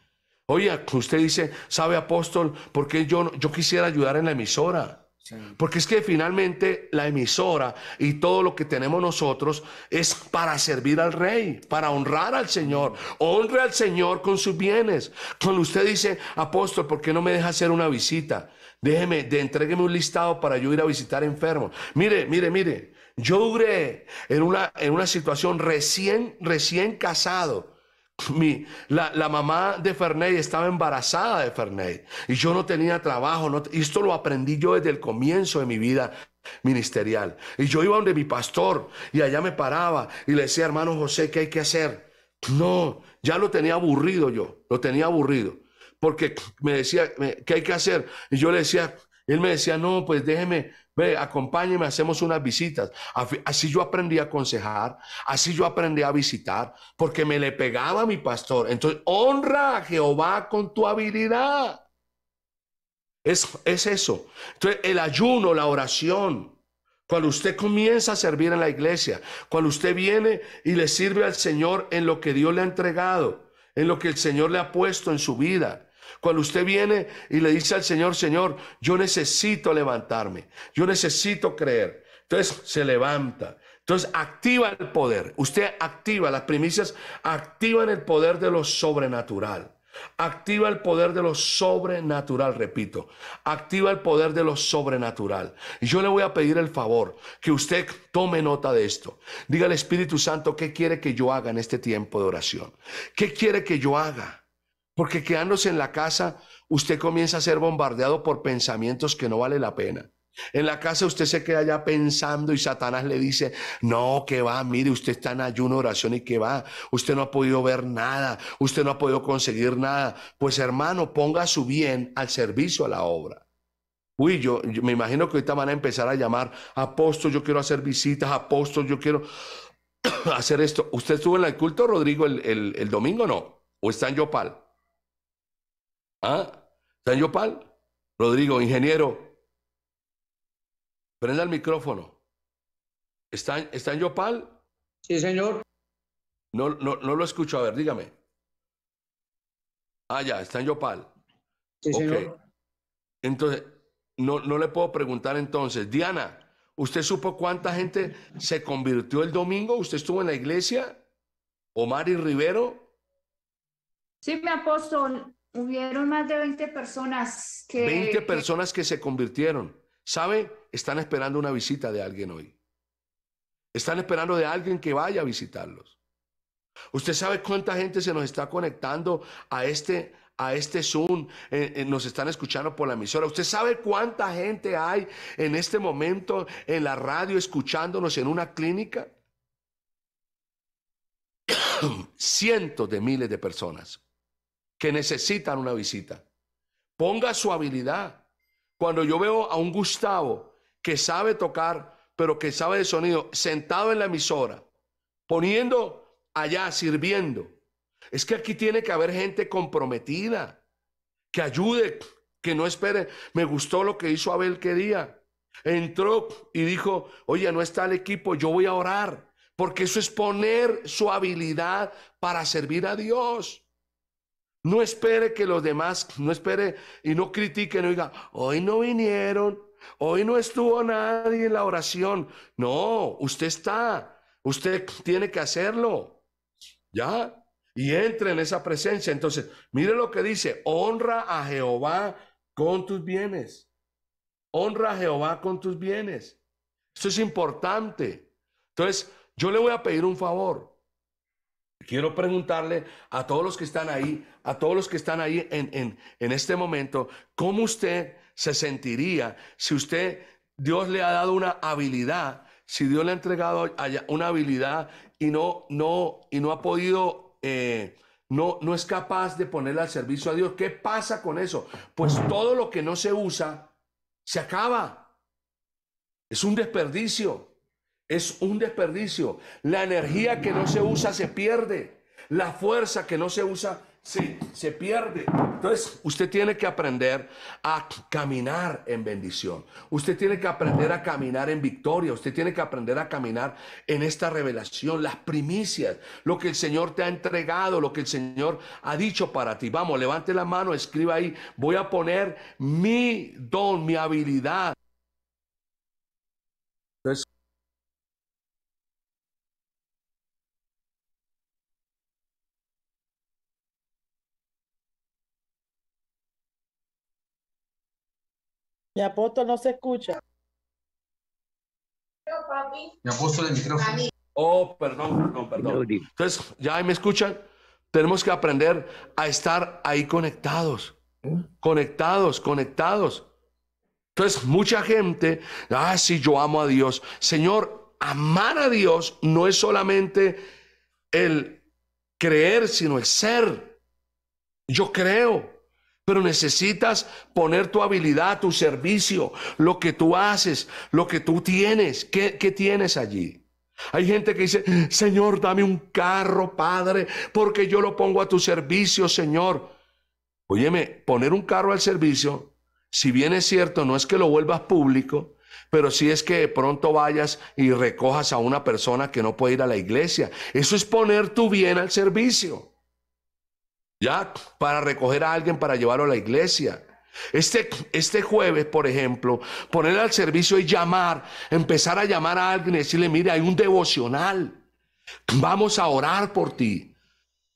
Oye, usted dice, sabe apóstol, porque yo, yo quisiera ayudar en la emisora? Porque es que finalmente la emisora y todo lo que tenemos nosotros es para servir al rey, para honrar al Señor. Honre al Señor con sus bienes. Cuando usted dice, apóstol, ¿por qué no me deja hacer una visita? Déjeme, de, entrégueme un listado para yo ir a visitar enfermos. Mire, mire, mire. Yo duré en una, en una situación recién, recién casado Mi, la, mamá de Ferney estaba embarazada de Ferney y yo no tenía trabajo. No, esto lo aprendí yo desde el comienzo de mi vida ministerial. Y yo iba donde mi pastor y allá me paraba y le decía, hermano José, ¿qué hay que hacer? No, ya lo tenía aburrido yo, lo tenía aburrido. Porque me decía, ¿qué hay que hacer? Y yo le decía, él me decía, no, pues déjeme, Ve, acompáñeme, hacemos unas visitas. Así yo aprendí a aconsejar, así yo aprendí a visitar, porque me le pegaba a mi pastor. Entonces, honra a Jehová con tu habilidad. Es, es eso. Entonces, el ayuno, la oración. Cuando usted comienza a servir en la iglesia, cuando usted viene y le sirve al Señor en lo que Dios le ha entregado, en lo que el Señor le ha puesto en su vida, cuando usted viene y le dice al Señor, Señor, yo necesito levantarme, yo necesito creer. Entonces se levanta. Entonces activa el poder. Usted activa, las primicias activa el poder de lo sobrenatural. Activa el poder de lo sobrenatural, repito. Activa el poder de lo sobrenatural. Y yo le voy a pedir el favor que usted tome nota de esto. Diga al Espíritu Santo, ¿qué quiere que yo haga en este tiempo de oración? ¿Qué quiere que yo haga? Porque quedándose en la casa, usted comienza a ser bombardeado por pensamientos que no vale la pena. En la casa usted se queda ya pensando y Satanás le dice, no, que va, mire, usted está en ayuno, oración y que va, usted no ha podido ver nada, usted no ha podido conseguir nada. Pues hermano, ponga su bien al servicio a la obra. Uy, yo, me imagino que ahorita van a empezar a llamar, apóstol, yo quiero hacer visitas, apóstol, yo quiero hacer esto. ¿Usted estuvo en el culto, Rodrigo, el, el, el domingo no? ¿O está en Yopal? ¿Ah? en Yopal, Rodrigo, ingeniero, prenda el micrófono. ¿Está, está en Yopal? Sí, señor. No, no, lo escucho, a ver, dígame. Ah, ya, está en Yopal. Sí, señor. Entonces, no, no le puedo preguntar entonces, Diana, ¿Usted supo cuánta gente se convirtió el domingo? ¿Usted estuvo en la iglesia? ¿Omar y Rivero? Sí, me apóstol. Hubieron más de 20 personas que... 20 personas que se convirtieron. ¿Sabe? Están esperando una visita de alguien hoy. Están esperando de alguien que vaya a visitarlos. Usted sabe cuánta gente se nos está conectando a este, a este Zoom, eh, eh, nos están escuchando por la emisora. Usted sabe cuánta gente hay en este momento en la radio escuchándonos en una clínica. Cientos de miles de personas que necesitan una visita. Ponga su habilidad. Cuando yo veo a un Gustavo que sabe tocar, pero que sabe de sonido, sentado en la emisora, poniendo allá, sirviendo, es que aquí tiene que haber gente comprometida, que ayude, que no espere. Me gustó lo que hizo Abel que día. Entró y dijo, oye, no está el equipo, yo voy a orar, porque eso es poner su habilidad para servir a Dios. No espere que los demás, no espere y no critique, no diga, hoy no vinieron, hoy no estuvo nadie en la oración. No, usted está, usted tiene que hacerlo. ¿Ya? Y entre en esa presencia. Entonces, mire lo que dice, honra a Jehová con tus bienes. Honra a Jehová con tus bienes. Esto es importante. Entonces, yo le voy a pedir un favor. Quiero preguntarle a todos los que están ahí, a todos los que están ahí en, este momento, ¿cómo usted se sentiría si usted, Dios le ha dado una habilidad, si Dios le ha entregado una habilidad y no, no, y no ha podido, eh, no, no es capaz de ponerla al servicio a Dios? ¿Qué pasa con eso? Pues todo lo que no se usa se acaba. Es un desperdicio. Es un desperdicio. La energía que no se usa se pierde. La fuerza que no se usa se, se pierde. Entonces, usted tiene que aprender a caminar en bendición. Usted tiene que aprender a caminar en victoria. Usted tiene que aprender a caminar en esta revelación, las primicias, lo que el Señor te ha entregado, lo que el Señor ha dicho para ti. Vamos, levante la mano, escriba ahí. Voy a poner mi don, mi habilidad. Mi apóstol no se escucha. Mi apóstol el micrófono. Oh, perdón, perdón, perdón. Entonces, ¿ya me escuchan? Tenemos que aprender a estar ahí conectados. Conectados, conectados. Entonces, mucha gente, ah, sí, yo amo a Dios. Señor, amar a Dios no es solamente el creer, sino el ser. Yo creo. Pero necesitas poner tu habilidad, tu servicio, lo que tú haces, lo que tú tienes. ¿Qué, tienes allí? Hay gente que dice, Señor, dame un carro, Padre, porque yo lo pongo a tu servicio, Señor. Óyeme, poner un carro al servicio, si bien es cierto, no es que lo vuelvas público, pero si es que de pronto vayas y recojas a una persona que no puede ir a la iglesia. Eso es poner tu bien al servicio. Para recoger a alguien para llevarlo a la iglesia. Este, este jueves, por ejemplo, poner al servicio y llamar, empezar a llamar a alguien y decirle, mire, hay un devocional. Vamos a orar por ti.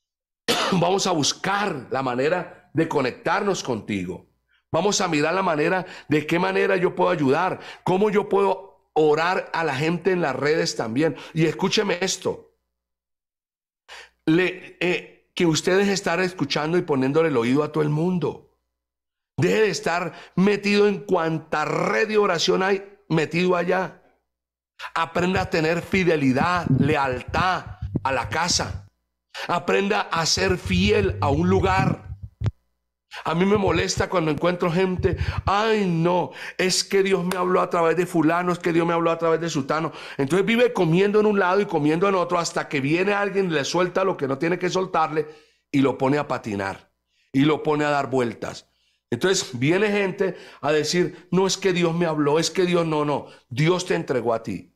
Vamos a buscar la manera de conectarnos contigo. Vamos a mirar la manera de qué manera yo puedo ayudar, cómo yo puedo orar a la gente en las redes también. Y escúcheme esto. Le, eh, que ustedes estar escuchando y poniéndole el oído a todo el mundo. Deje de estar metido en cuanta red de oración hay metido allá. Aprenda a tener fidelidad, lealtad a la casa. Aprenda a ser fiel a un lugar. A mí me molesta cuando encuentro gente, ay no, es que Dios me habló a través de fulano, es que Dios me habló a través de sutano. Entonces vive comiendo en un lado y comiendo en otro hasta que viene alguien y le suelta lo que no tiene que soltarle y lo pone a patinar y lo pone a dar vueltas. Entonces viene gente a decir, no es que Dios me habló, es que Dios no, no, Dios te entregó a ti.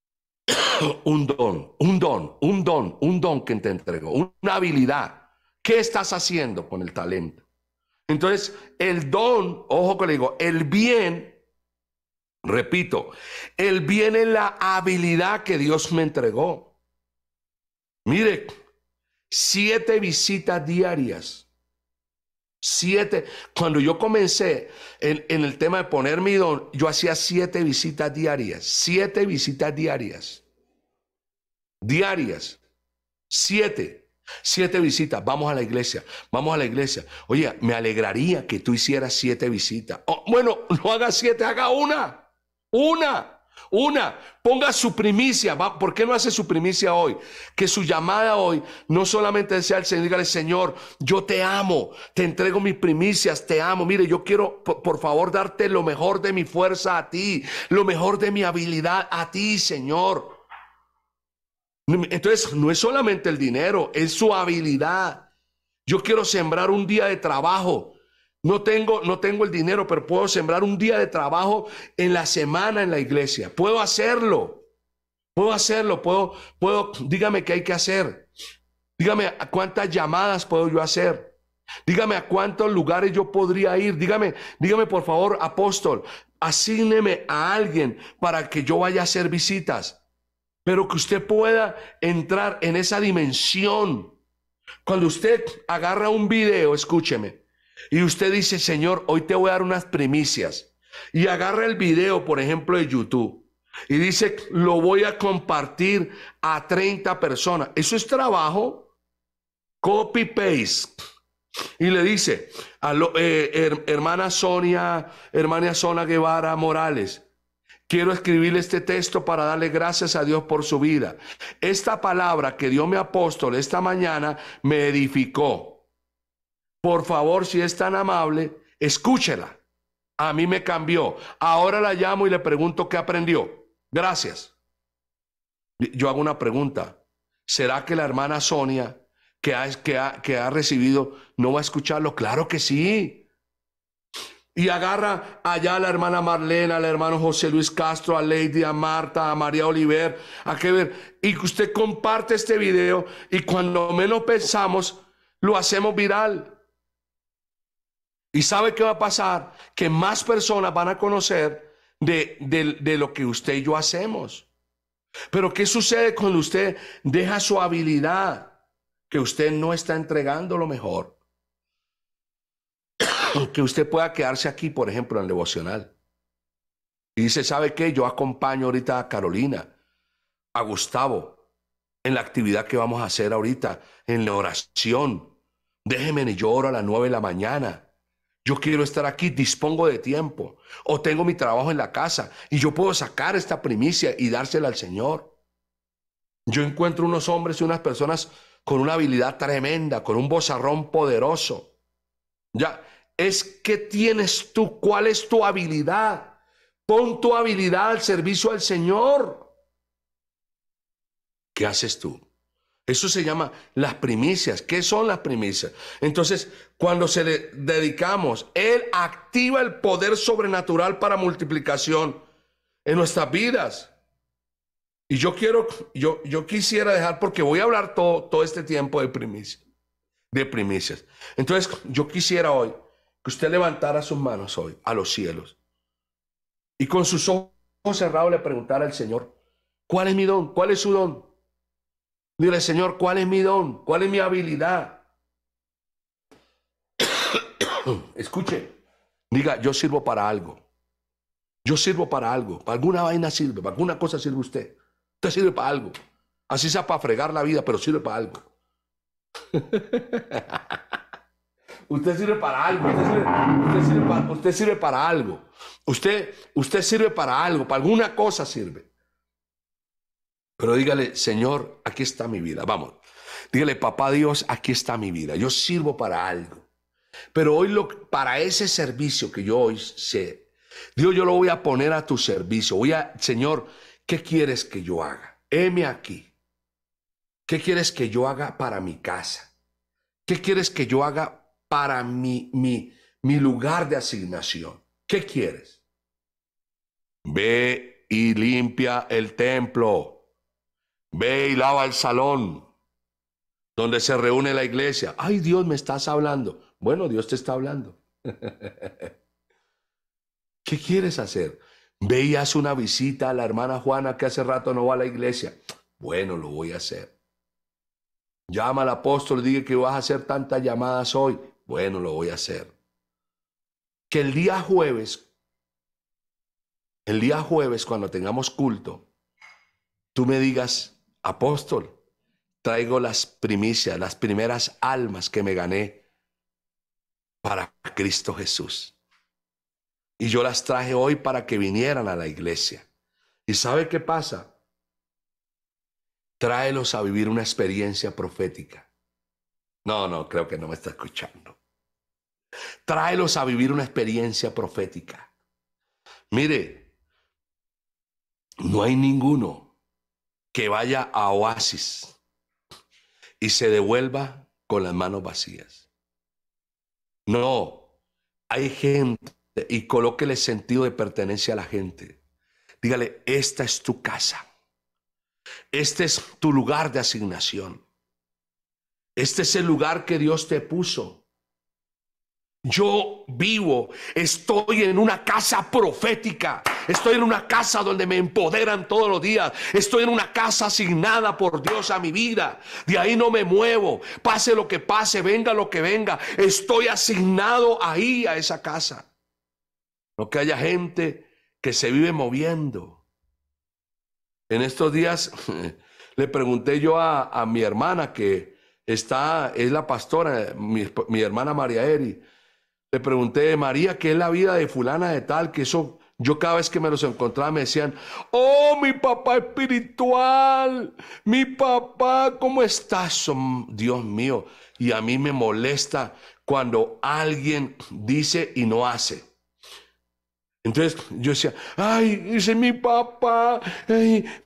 un don, un don, un don, un don que te entregó, una habilidad ¿Qué estás haciendo con el talento? Entonces, el don, ojo que le digo, el bien, repito, el bien es la habilidad que Dios me entregó. Mire, siete visitas diarias. Siete. Cuando yo comencé en, el tema de poner mi don, yo hacía siete visitas diarias. Siete visitas diarias. Diarias. Siete. Siete visitas, vamos a la iglesia, vamos a la iglesia. Oye, me alegraría que tú hicieras siete visitas. Oh, bueno, no haga siete, haga una, una. Una, ponga su primicia. ¿Por qué no hace su primicia hoy? Que su llamada hoy no solamente sea el Señor, dígale, Señor, yo te amo, te entrego mis primicias, te amo. Mire, yo quiero, por, favor, darte lo mejor de mi fuerza a ti, lo mejor de mi habilidad a ti, Señor. Entonces, no es solamente el dinero, es su habilidad. Yo quiero sembrar un día de trabajo. No tengo, no tengo el dinero, pero puedo sembrar un día de trabajo en la semana en la iglesia. Puedo hacerlo. Puedo hacerlo. Puedo, puedo, dígame qué hay que hacer. Dígame cuántas llamadas puedo yo hacer. Dígame a cuántos lugares yo podría ir. Dígame, dígame por favor, apóstol, asígneme a alguien para que yo vaya a hacer visitas pero que usted pueda entrar en esa dimensión. Cuando usted agarra un video, escúcheme, y usted dice, Señor, hoy te voy a dar unas primicias, y agarra el video, por ejemplo, de YouTube, y dice, lo voy a compartir a 30 personas. Eso es trabajo, copy-paste. Y le dice, a eh, hermana Sonia, hermana Sonia Guevara Morales, Quiero escribir este texto para darle gracias a Dios por su vida. Esta palabra que dio mi apóstol esta mañana me edificó. Por favor, si es tan amable, escúchela. A mí me cambió. Ahora la llamo y le pregunto qué aprendió. Gracias. Yo hago una pregunta. ¿Será que la hermana Sonia que ha, que que ha recibido no va a escucharlo? Claro que sí y agarra allá a la hermana Marlena, al hermano José Luis Castro, a Lady, a Marta, a María Oliver, a ver y que usted comparte este video y cuando menos pensamos, lo hacemos viral. Y sabe qué va a pasar? Que más personas van a conocer de, de lo que usted y yo hacemos. Pero ¿qué sucede cuando usted deja su habilidad? Que usted no está entregando lo mejor que usted pueda quedarse aquí, por ejemplo, en el devocional. Y dice, ¿sabe qué? Yo acompaño ahorita a Carolina, a Gustavo, en la actividad que vamos a hacer ahorita, en la oración. Déjeme, yo oro a las 9 de la mañana. Yo quiero estar aquí, dispongo de tiempo. O tengo mi trabajo en la casa y yo puedo sacar esta primicia y dársela al Señor. Yo encuentro unos hombres y unas personas con una habilidad tremenda, con un bozarrón poderoso. Ya, es qué tienes tú, cuál es tu habilidad. Pon tu habilidad al servicio al Señor. ¿Qué haces tú? Eso se llama las primicias. ¿Qué son las primicias? Entonces, cuando se le dedicamos, Él activa el poder sobrenatural para multiplicación en nuestras vidas. Y yo quiero, yo, yo quisiera dejar, porque voy a hablar todo, todo este tiempo de primicias, de primicias. Entonces, yo quisiera hoy que usted levantara sus manos hoy a los cielos y con sus ojos cerrados le preguntara al Señor, ¿cuál es mi don? ¿Cuál es su don? Dile, Señor, ¿cuál es mi don? ¿Cuál es mi habilidad? Escuche, diga, yo sirvo para algo. Yo sirvo para algo. Para alguna vaina sirve, para alguna cosa sirve usted. Usted sirve para algo. Así sea para fregar la vida, pero sirve para algo. Usted sirve para algo. Usted sirve, para, algo. Usted, usted sirve para algo. Para alguna cosa sirve. Pero dígale, Señor, aquí está mi vida. Vamos. Dígale, papá Dios, aquí está mi vida. Yo sirvo para algo. Pero hoy para ese servicio que yo hoy sé, Dios, yo lo voy a poner a tu servicio. Voy a, Señor, ¿qué quieres que yo haga? Heme aquí. ¿Qué quieres que yo haga para mi casa? ¿Qué quieres que yo haga para mi, mi, lugar de asignación. ¿Qué quieres? Ve y limpia el templo. Ve y lava el salón donde se reúne la iglesia. Ay, Dios, me estás hablando. Bueno, Dios te está hablando. ¿Qué quieres hacer? Ve y haz una visita a la hermana Juana que hace rato no va a la iglesia. Bueno, lo voy a hacer. Llama al apóstol, dije que vas a hacer tantas llamadas hoy. Bueno, lo voy a hacer. Que el día jueves, el día jueves cuando tengamos culto, tú me digas, apóstol, traigo las primicias, las primeras almas que me gané para Cristo Jesús. Y yo las traje hoy para que vinieran a la iglesia. ¿Y sabe qué pasa? Tráelos a vivir una experiencia profética. No, no, creo que no me está escuchando. Tráelos a vivir una experiencia profética. Mire, no hay ninguno que vaya a oasis y se devuelva con las manos vacías. No, hay gente y colóquele sentido de pertenencia a la gente. Dígale, esta es tu casa. Este es tu lugar de asignación. Este es el lugar que Dios te puso. Yo vivo, estoy en una casa profética, estoy en una casa donde me empoderan todos los días, estoy en una casa asignada por Dios a mi vida, de ahí no me muevo, pase lo que pase, venga lo que venga, estoy asignado ahí a esa casa. No que haya gente que se vive moviendo. En estos días le pregunté yo a, mi hermana que está, es la pastora, mi, mi hermana María Eri, le pregunté, María, ¿qué es la vida de fulana de tal? Que eso, yo cada vez que me los encontraba me decían, oh, mi papá espiritual, mi papá, ¿cómo estás? Dios mío, y a mí me molesta cuando alguien dice y no hace. Entonces yo decía, ay, dice mi papá,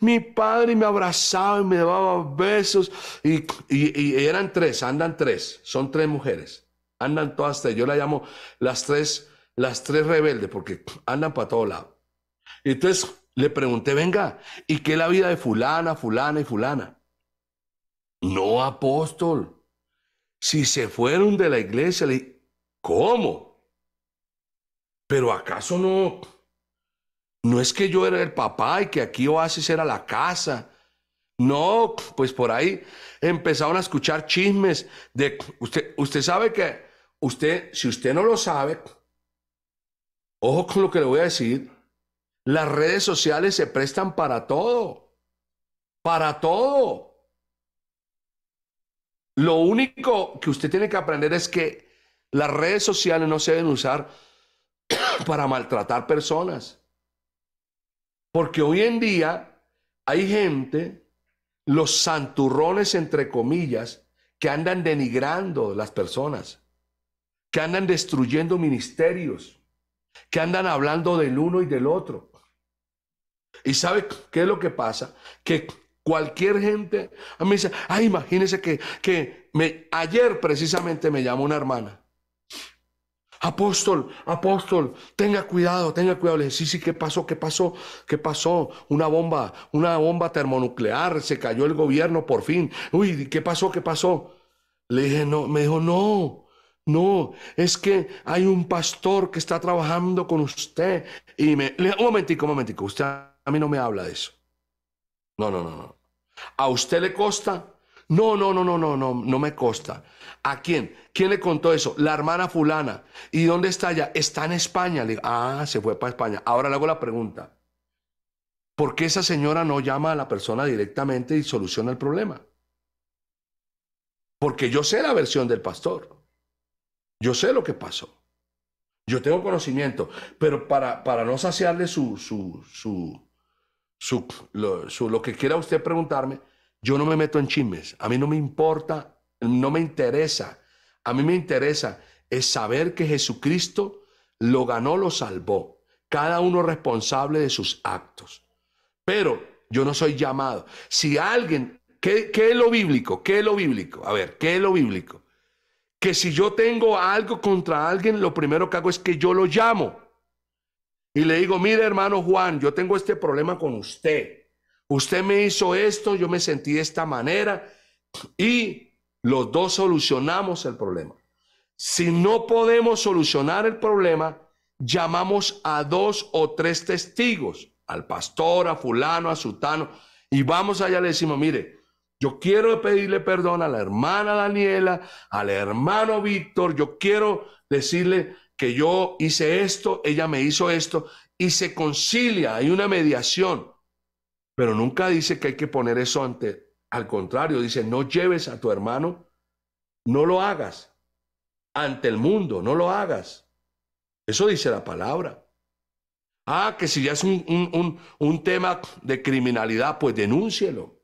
mi padre me abrazaba y me daba besos. y eran tres, andan tres, son tres mujeres. Andan todas tres. Yo la llamo las tres, las tres rebeldes, porque andan para todo lado. Y entonces le pregunté, venga, ¿y qué es la vida de fulana, fulana y fulana? No, apóstol. Si se fueron de la iglesia, le ¿cómo? Pero acaso no, no es que yo era el papá y que aquí Oasis era la casa. No, pues por ahí empezaron a escuchar chismes de usted, usted sabe que usted, si usted no lo sabe, ojo con lo que le voy a decir, las redes sociales se prestan para todo, para todo. Lo único que usted tiene que aprender es que las redes sociales no se deben usar para maltratar personas. Porque hoy en día hay gente, los santurrones entre comillas, que andan denigrando las personas que andan destruyendo ministerios, que andan hablando del uno y del otro. ¿Y sabe qué es lo que pasa? Que cualquier gente, a mí me dice, ay, imagínese que, que me, ayer precisamente me llamó una hermana. Apóstol, apóstol, tenga cuidado, tenga cuidado. Le dije, sí, sí, ¿qué pasó? ¿Qué pasó? ¿Qué pasó? Una bomba, una bomba termonuclear, se cayó el gobierno por fin. Uy, ¿qué pasó? ¿Qué pasó? Le dije, no, me dijo, no, no, es que hay un pastor que está trabajando con usted y me... Un momentico, un momentico, usted a mí no me habla de eso. No, no, no, no. ¿A usted le costa? No, no, no, no, no, no, no me costa. ¿A quién? ¿Quién le contó eso? La hermana fulana. ¿Y dónde está ella? Está en España. Le ah, se fue para España. Ahora le hago la pregunta. ¿Por qué esa señora no llama a la persona directamente y soluciona el problema? Porque yo sé la versión del pastor. Yo sé lo que pasó. Yo tengo conocimiento, pero para, para no saciarle su, su, su, lo, que quiera usted preguntarme, yo no me meto en chismes. A mí no me importa, no me interesa. A mí me interesa es saber que Jesucristo lo ganó, lo salvó. Cada uno responsable de sus actos. Pero yo no soy llamado. Si alguien, ¿qué, qué es lo bíblico? ¿Qué es lo bíblico? A ver, ¿qué es lo bíblico? que si yo tengo algo contra alguien, lo primero que hago es que yo lo llamo. Y le digo, mire hermano Juan, yo tengo este problema con usted. Usted me hizo esto, yo me sentí de esta manera y los dos solucionamos el problema. Si no podemos solucionar el problema, llamamos a dos o tres testigos, al pastor, a fulano, a sutano, y vamos allá, le decimos, mire, yo quiero pedirle perdón a la hermana Daniela, al hermano Víctor. Yo quiero decirle que yo hice esto, ella me hizo esto y se concilia, hay una mediación. Pero nunca dice que hay que poner eso ante. Al contrario, dice, no lleves a tu hermano, no lo hagas ante el mundo, no lo hagas. Eso dice la palabra. Ah, que si ya es un, un tema de criminalidad, pues denúncielo.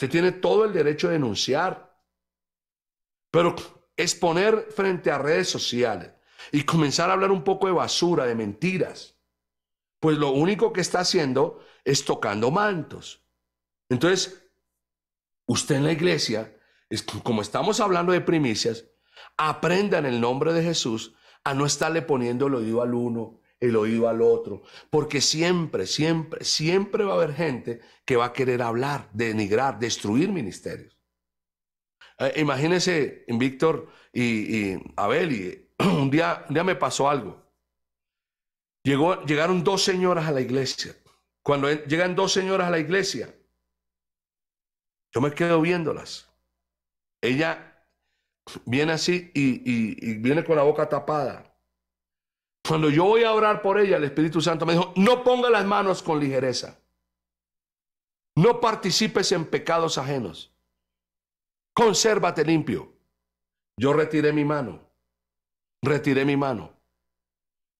Usted tiene todo el derecho de denunciar. Pero exponer frente a redes sociales y comenzar a hablar un poco de basura, de mentiras. Pues lo único que está haciendo es tocando mantos. Entonces, usted en la iglesia, como estamos hablando de primicias, aprenda en el nombre de Jesús a no estarle poniendo el oído al uno, el oído al otro, porque siempre, siempre, siempre va a haber gente que va a querer hablar, denigrar, destruir ministerios. Eh, imagínese, imagínense, Víctor y, y, Abel, y un día, me pasó algo. llegaron dos señoras a la iglesia. Cuando llegan dos señoras a la iglesia, yo me quedo viéndolas. Ella viene así y viene con la boca tapada cuando yo voy a orar por ella, el Espíritu Santo me dijo, no ponga las manos con ligereza. No participes en pecados ajenos. Consérvate limpio. Yo retiré mi mano. Retiré mi mano.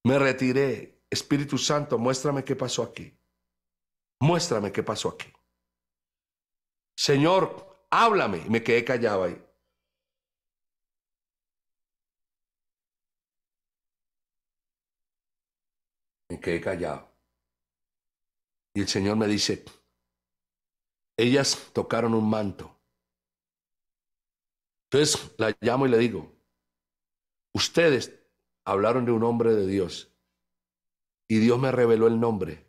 Me retiré. Espíritu Santo, muéstrame qué pasó aquí. Muéstrame qué pasó aquí. Señor, háblame. me quedé callado ahí. que he callado. Y el Señor me dice, ellas tocaron un manto. Entonces la llamo y le digo, ustedes hablaron de un hombre de Dios y Dios me reveló el nombre.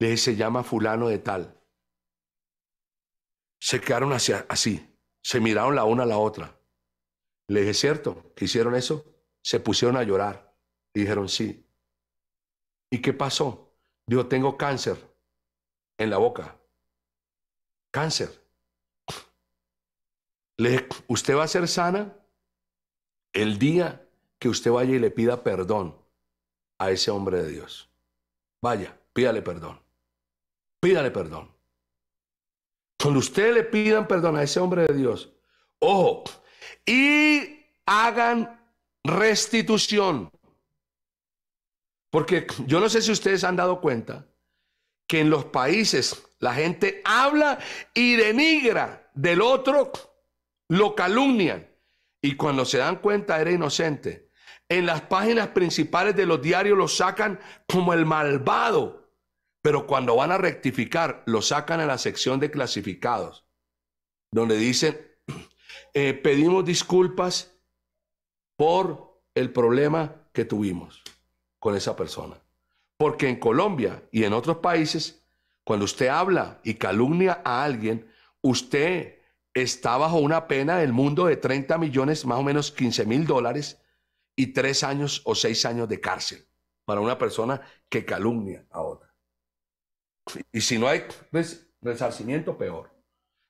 Le dije, se llama fulano de tal. Se quedaron así, se miraron la una a la otra. Le dije, ¿cierto? ¿Que hicieron eso? Se pusieron a llorar. dijeron, sí. ¿Y qué pasó? Digo, tengo cáncer en la boca. Cáncer. Le, usted va a ser sana el día que usted vaya y le pida perdón a ese hombre de Dios. Vaya, pídale perdón. Pídale perdón. Cuando usted le pidan perdón a ese hombre de Dios, ojo, y hagan restitución. Porque yo no sé si ustedes han dado cuenta que en los países la gente habla y denigra del otro, lo calumnian. Y cuando se dan cuenta era inocente. En las páginas principales de los diarios lo sacan como el malvado. Pero cuando van a rectificar, lo sacan a la sección de clasificados, donde dicen, eh, pedimos disculpas por el problema que tuvimos con esa persona. Porque en Colombia y en otros países, cuando usted habla y calumnia a alguien, usted está bajo una pena del mundo de 30 millones, más o menos 15 mil dólares, y tres años o seis años de cárcel para una persona que calumnia a otra. Y si no hay resarcimiento, peor.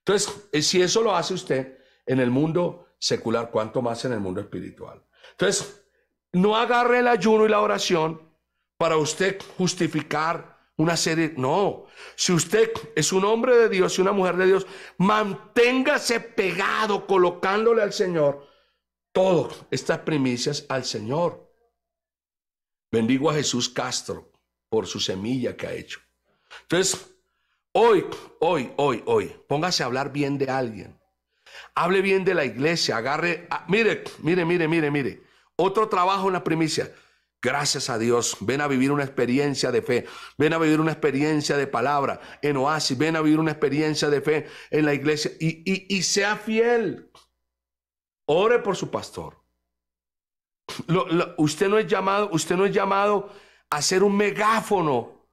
Entonces, eh, si eso lo hace usted en el mundo secular, cuanto más en el mundo espiritual. Entonces, no agarre el ayuno y la oración para usted justificar una serie. No, si usted es un hombre de Dios y una mujer de Dios, manténgase pegado colocándole al Señor todas estas primicias al Señor. Bendigo a Jesús Castro por su semilla que ha hecho. Entonces, hoy, hoy, hoy, hoy, póngase a hablar bien de alguien. Hable bien de la iglesia, agarre, ah, mire, mire, mire, mire, mire. Otro trabajo en la primicia. Gracias a Dios, ven a vivir una experiencia de fe, ven a vivir una experiencia de palabra en Oasis, ven a vivir una experiencia de fe en la iglesia y, sea fiel. Ore por su pastor. usted no es llamado, usted no es llamado a ser un megáfono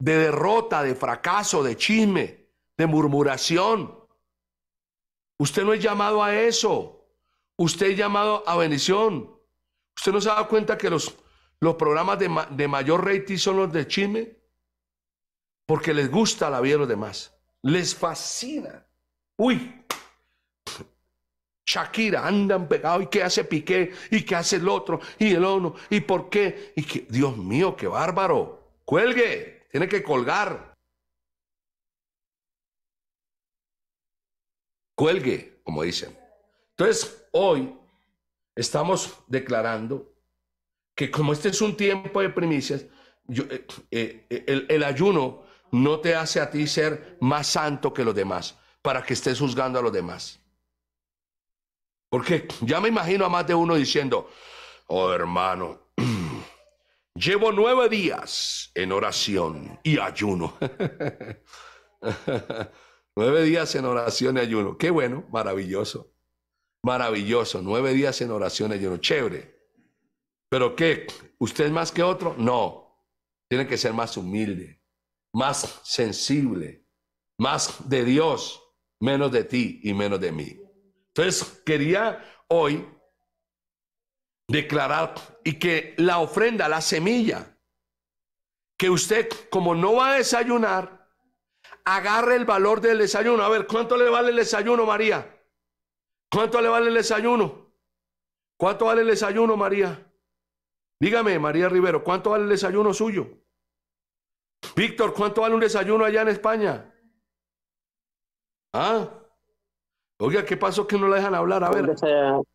de derrota, de fracaso, de chisme, de murmuración. Usted no es llamado a eso. Usted llamado a bendición. ¿Usted no se ha dado cuenta que los, los programas de, mayor rating son los de Chime? Porque les gusta la vida de los demás. Les fascina. Uy. Shakira, andan pegados. ¿Y qué hace Piqué? ¿Y qué hace el otro? ¿Y el uno ¿Y por qué? ¿Y que Dios mío, qué bárbaro. Cuelgue. Tiene que colgar. Cuelgue, como dicen. Entonces, hoy estamos declarando que como este es un tiempo de primicias, eh, eh, eh, el, el ayuno no te hace a ti ser más santo que los demás, para que estés juzgando a los demás. Porque ya me imagino a más de uno diciendo, oh hermano, llevo nueve días en oración y ayuno. nueve días en oración y ayuno. Qué bueno, maravilloso. Maravilloso, nueve días en oraciones lleno, chévere. ¿Pero qué? ¿Usted más que otro? No. Tiene que ser más humilde, más sensible, más de Dios, menos de ti y menos de mí. Entonces, quería hoy declarar y que la ofrenda, la semilla, que usted como no va a desayunar, agarre el valor del desayuno. A ver, ¿cuánto le vale el desayuno, María? ¿Cuánto le vale el desayuno? ¿Cuánto vale el desayuno, María? Dígame, María Rivero, ¿cuánto vale el desayuno suyo? Víctor, ¿cuánto vale un desayuno allá en España? Ah, oiga, ¿qué pasó que no la dejan hablar? A ver.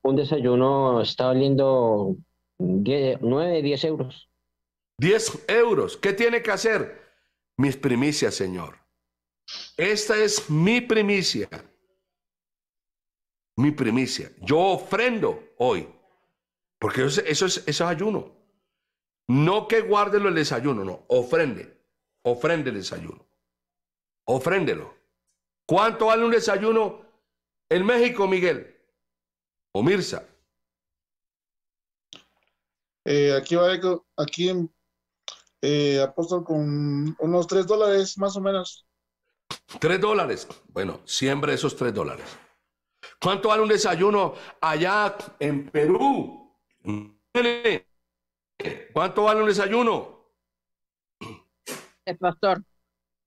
Un desayuno, está valiendo 9, 10 euros. 10 euros. ¿Qué tiene que hacer? Mis primicias, Señor. Esta es mi primicia mi primicia. Yo ofrendo hoy, porque eso, es, ayuno. No que guárdelo el desayuno, no, ofrende, ofrende el desayuno, ofréndelo. ¿Cuánto vale un desayuno en México, Miguel? O Mirza. Eh, aquí vale, aquí en eh, con unos tres dólares más o menos. tres dólares. Bueno, siempre esos tres dólares. ¿Cuánto vale un desayuno allá en Perú? ¿Cuánto vale un desayuno? El pastor.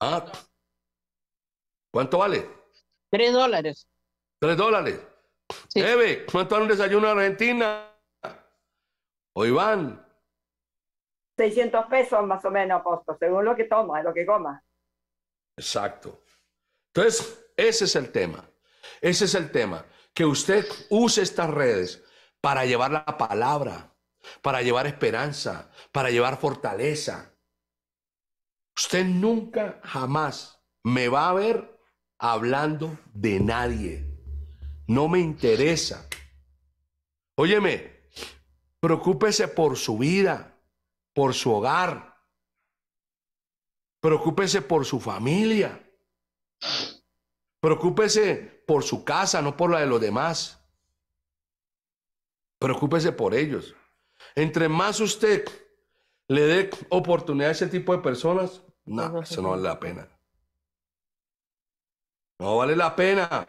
Ah, ¿Cuánto vale? Tres dólares. Tres dólares. ¿cuánto vale un desayuno en Argentina? O Iván. 600 pesos más o menos, apóstol, según lo que toma, lo que coma. Exacto. Entonces, ese es el tema. Ese es el tema, que usted use estas redes para llevar la palabra, para llevar esperanza, para llevar fortaleza. Usted nunca, jamás me va a ver hablando de nadie. No me interesa. Óyeme, preocúpese por su vida, por su hogar. Preocúpese por su familia. Preocúpese por su casa, no por la de los demás. Preocúpese por ellos. Entre más usted le dé oportunidad a ese tipo de personas, no, eso no vale la pena. No vale la pena.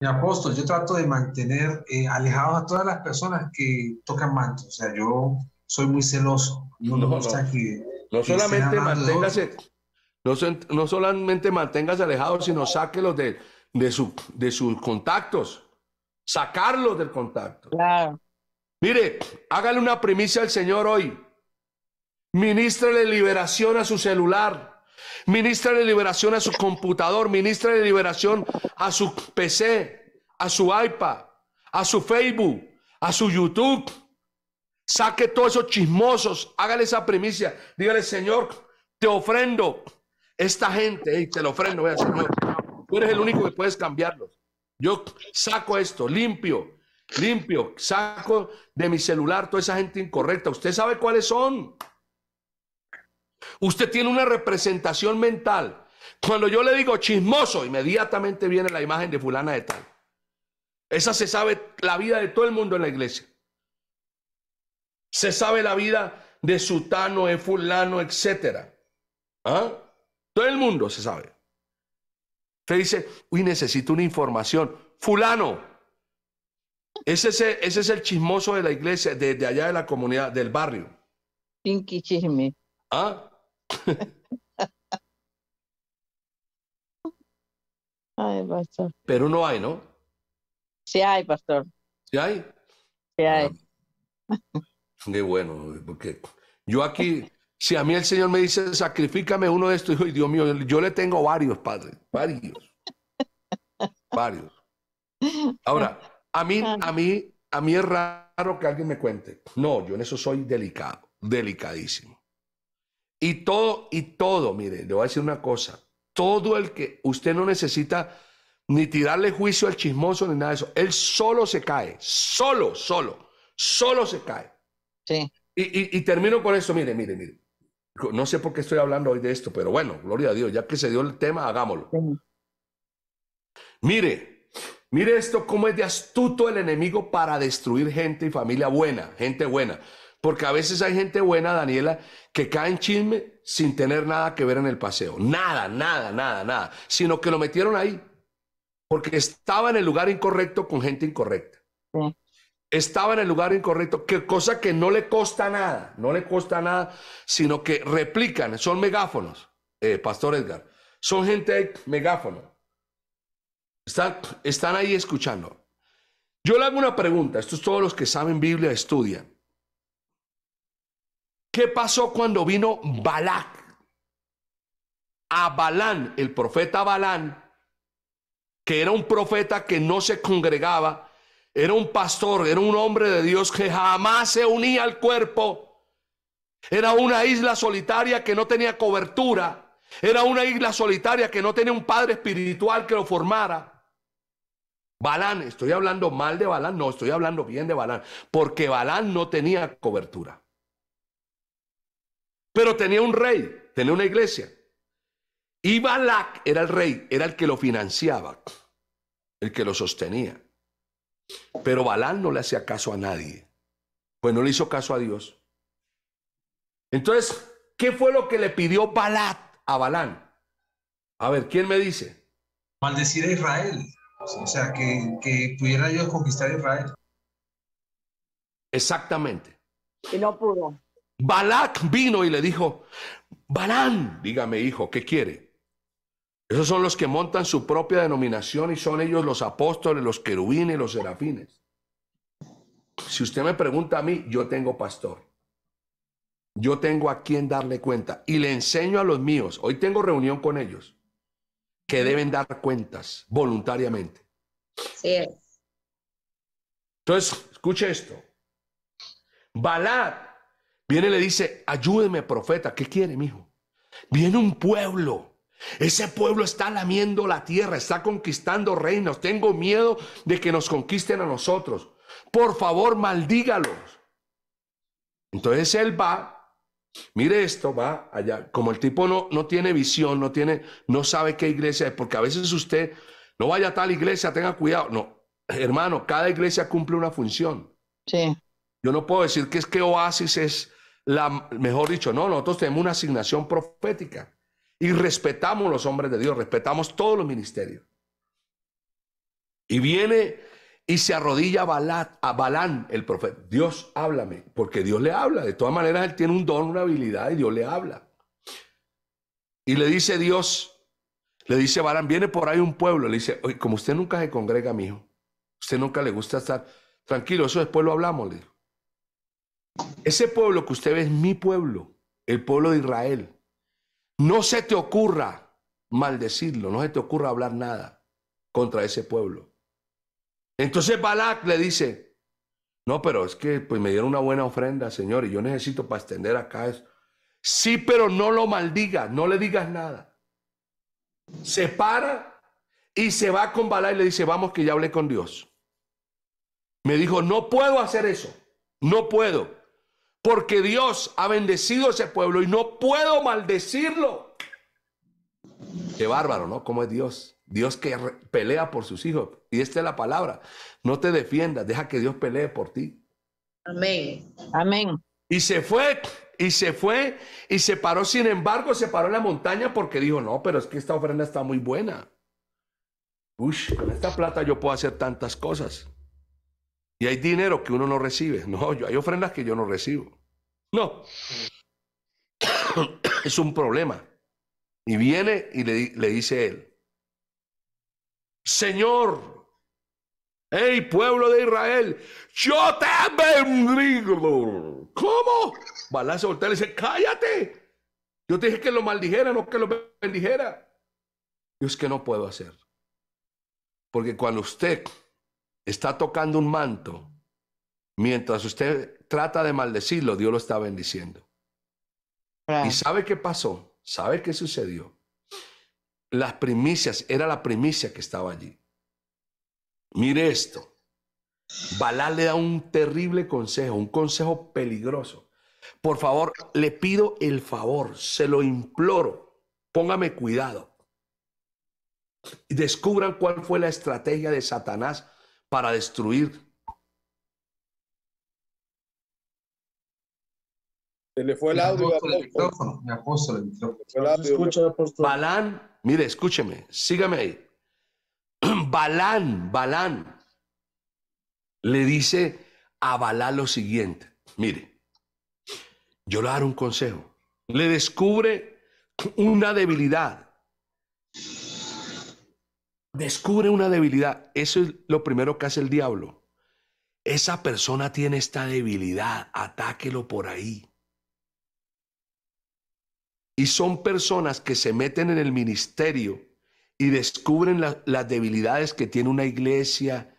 Mi apóstol, yo trato de mantener eh, alejados a todas las personas que tocan manto. O sea, yo soy muy celoso. No, solamente manténgase, no, solamente mantengas alejados, sino sáquelos de, de, de sus contactos. Sacarlos del contacto. Mire, hágale una primicia al Señor hoy. Ministrale liberación a su celular. Ministrale liberación a su computador. Ministrale liberación a su PC, a su iPad, a su Facebook, a su YouTube. Saque todos esos chismosos. Hágale esa primicia. Dígale, Señor, te ofrendo esta gente, y te lo ofrendo, voy a Tú eres el único que puedes cambiarlos. Yo saco esto, limpio, limpio, saco de mi celular toda esa gente incorrecta. Usted sabe cuáles son. Usted tiene una representación mental. Cuando yo le digo chismoso, inmediatamente viene la imagen de fulana de tal. Esa se sabe la vida de todo el mundo en la iglesia. Se sabe la vida de sutano, de fulano, etcétera. ¿Ah? Todo el mundo se sabe. Usted dice, uy, necesito una información. Fulano. Ese es, el, chismoso de la iglesia, desde allá de la comunidad, del barrio. Pinky chisme. ¿Ah? Ay, pastor. Pero no hay, ¿no? Sí hay, pastor. ¿Sí hay? Sí hay. Ah. qué bueno, porque yo aquí si a mí el Señor me dice, sacrifícame uno de estos, Dios mío, yo le tengo varios, padres, varios, varios. Ahora, a mí, ah. a mí, a mí es raro que alguien me cuente. No, yo en eso soy delicado, delicadísimo. Y todo, y todo, mire, le voy a decir una cosa. Todo el que usted no necesita ni tirarle juicio al chismoso ni nada de eso. Él solo se cae, solo, solo, solo se cae. Sí. Y, y termino con eso, mire, mire, mire. No sé por qué estoy hablando hoy de esto, pero bueno, gloria a Dios, ya que se dio el tema, hagámoslo. Mire, mire esto, cómo es de astuto el enemigo para destruir gente y familia buena, gente buena. Porque a veces hay gente buena, Daniela, que cae en chisme sin tener nada que ver en el paseo. Nada, nada, nada, nada. Sino que lo metieron ahí. Porque estaba en el lugar incorrecto con gente incorrecta estaba en el lugar incorrecto, que cosa que no le costa nada, no le costa nada, sino que replican, son megáfonos, eh, Pastor Edgar, son gente megáfono. Están, están ahí escuchando. Yo le hago una pregunta, estos todos los que saben Biblia estudian. ¿Qué pasó cuando vino Balak? A Balán, el profeta Balán, que era un profeta que no se congregaba, era un pastor, era un hombre de Dios que jamás se unía al cuerpo. Era una isla solitaria que no tenía cobertura. Era una isla solitaria que no tenía un padre espiritual que lo formara. Balán, estoy hablando mal de Balán, no, estoy hablando bien de Balán, porque Balán no tenía cobertura. Pero tenía un rey, tenía una iglesia. Y Balak era el rey, era el que lo financiaba, el que lo sostenía. Pero Balán no le hacía caso a nadie, pues no le hizo caso a Dios. Entonces, ¿qué fue lo que le pidió Balat a Balán? A ver, ¿quién me dice? Maldecir a Israel, o sea, que, pudiera Dios conquistar a Israel. Exactamente. Y no pudo. Balak vino y le dijo, Balán, dígame hijo, ¿qué quiere? Esos son los que montan su propia denominación y son ellos los apóstoles, los querubines, los serafines. Si usted me pregunta a mí, yo tengo pastor. Yo tengo a quien darle cuenta y le enseño a los míos. Hoy tengo reunión con ellos que deben dar cuentas voluntariamente. Sí Entonces, escuche esto. Balad viene y le dice, ayúdeme, profeta. ¿Qué quiere, mijo? Viene un pueblo ese pueblo está lamiendo la tierra, está conquistando reinos. Tengo miedo de que nos conquisten a nosotros. Por favor, maldígalos. Entonces él va, mire esto, va allá. Como el tipo no, no tiene visión, no, tiene, no sabe qué iglesia es, porque a veces usted no vaya a tal iglesia, tenga cuidado. No, hermano, cada iglesia cumple una función. Sí. Yo no puedo decir que es que Oasis es la, mejor dicho, no, nosotros tenemos una asignación profética. Y respetamos los hombres de Dios, respetamos todos los ministerios. Y viene y se arrodilla a, Balán, el profeta. Dios, háblame, porque Dios le habla. De todas maneras, él tiene un don, una habilidad y Dios le habla. Y le dice Dios, le dice Balán, viene por ahí un pueblo. Le dice, oye, como usted nunca se congrega, mi hijo, usted nunca le gusta estar tranquilo, eso después lo hablamos. Ese pueblo que usted ve es mi pueblo, el pueblo de Israel. No se te ocurra maldecirlo, no se te ocurra hablar nada contra ese pueblo. Entonces Balak le dice, no, pero es que pues me dieron una buena ofrenda, Señor, y yo necesito para extender acá eso. Sí, pero no lo maldigas, no le digas nada. Se para y se va con Balak y le dice, vamos que ya hablé con Dios. Me dijo, no puedo hacer eso, no puedo porque Dios ha bendecido ese pueblo y no puedo maldecirlo. Qué bárbaro, ¿no? ¿Cómo es Dios? Dios que pelea por sus hijos. Y esta es la palabra. No te defiendas, deja que Dios pelee por ti. Amén. Amén. Y se fue, y se fue, y se paró. Sin embargo, se paró en la montaña porque dijo, no, pero es que esta ofrenda está muy buena. Uy, con esta plata yo puedo hacer tantas cosas. Y hay dinero que uno no recibe. No, yo, hay ofrendas que yo no recibo. No. es un problema. Y viene y le, dice él, Señor, hey pueblo de Israel, yo te bendigo. ¿Cómo? Balazo y dice, cállate. Yo te dije que lo maldijera, no que lo bendijera. y es que no puedo hacer. Porque cuando usted está tocando un manto, mientras usted trata de maldecirlo, Dios lo está bendiciendo. ¿Y sabe qué pasó? ¿Sabe qué sucedió? Las primicias, era la primicia que estaba allí. Mire esto. Balá le da un terrible consejo, un consejo peligroso. Por favor, le pido el favor, se lo imploro, póngame cuidado. Descubran cuál fue la estrategia de Satanás para destruir. Se le fue el audio. El micrófono, me apóstol, el micrófono. Balán, mire, escúcheme, sígame ahí. Balán, Balán, le dice a Balá lo siguiente. Mire, yo le daré un consejo. Le descubre una debilidad descubre una debilidad. Eso es lo primero que hace el diablo. Esa persona tiene esta debilidad, atáquelo por ahí. Y son personas que se meten en el ministerio y descubren las debilidades que tiene una iglesia,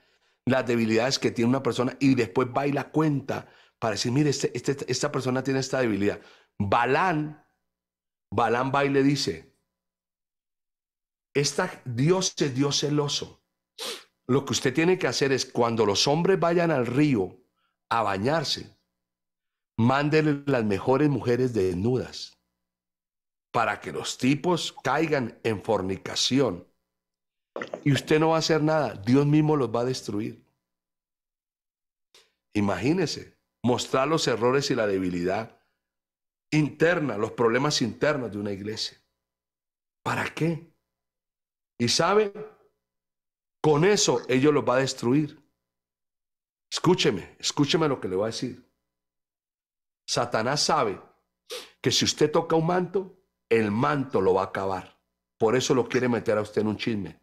las debilidades que tiene una persona y después baila la cuenta para decir, mire, este, este, esta persona tiene esta debilidad. Balán, Balán baile, y le dice, Dios es Dios celoso. Lo que usted tiene que hacer es cuando los hombres vayan al río a bañarse, mándele las mejores mujeres desnudas para que los tipos caigan en fornicación. Y usted no va a hacer nada, Dios mismo los va a destruir. Imagínese, mostrar los errores y la debilidad interna, los problemas internos de una iglesia. ¿Para qué? Y sabe, con eso ellos los va a destruir. Escúcheme, escúcheme lo que le voy a decir. Satanás sabe que si usted toca un manto, el manto lo va a acabar. Por eso lo quiere meter a usted en un chisme.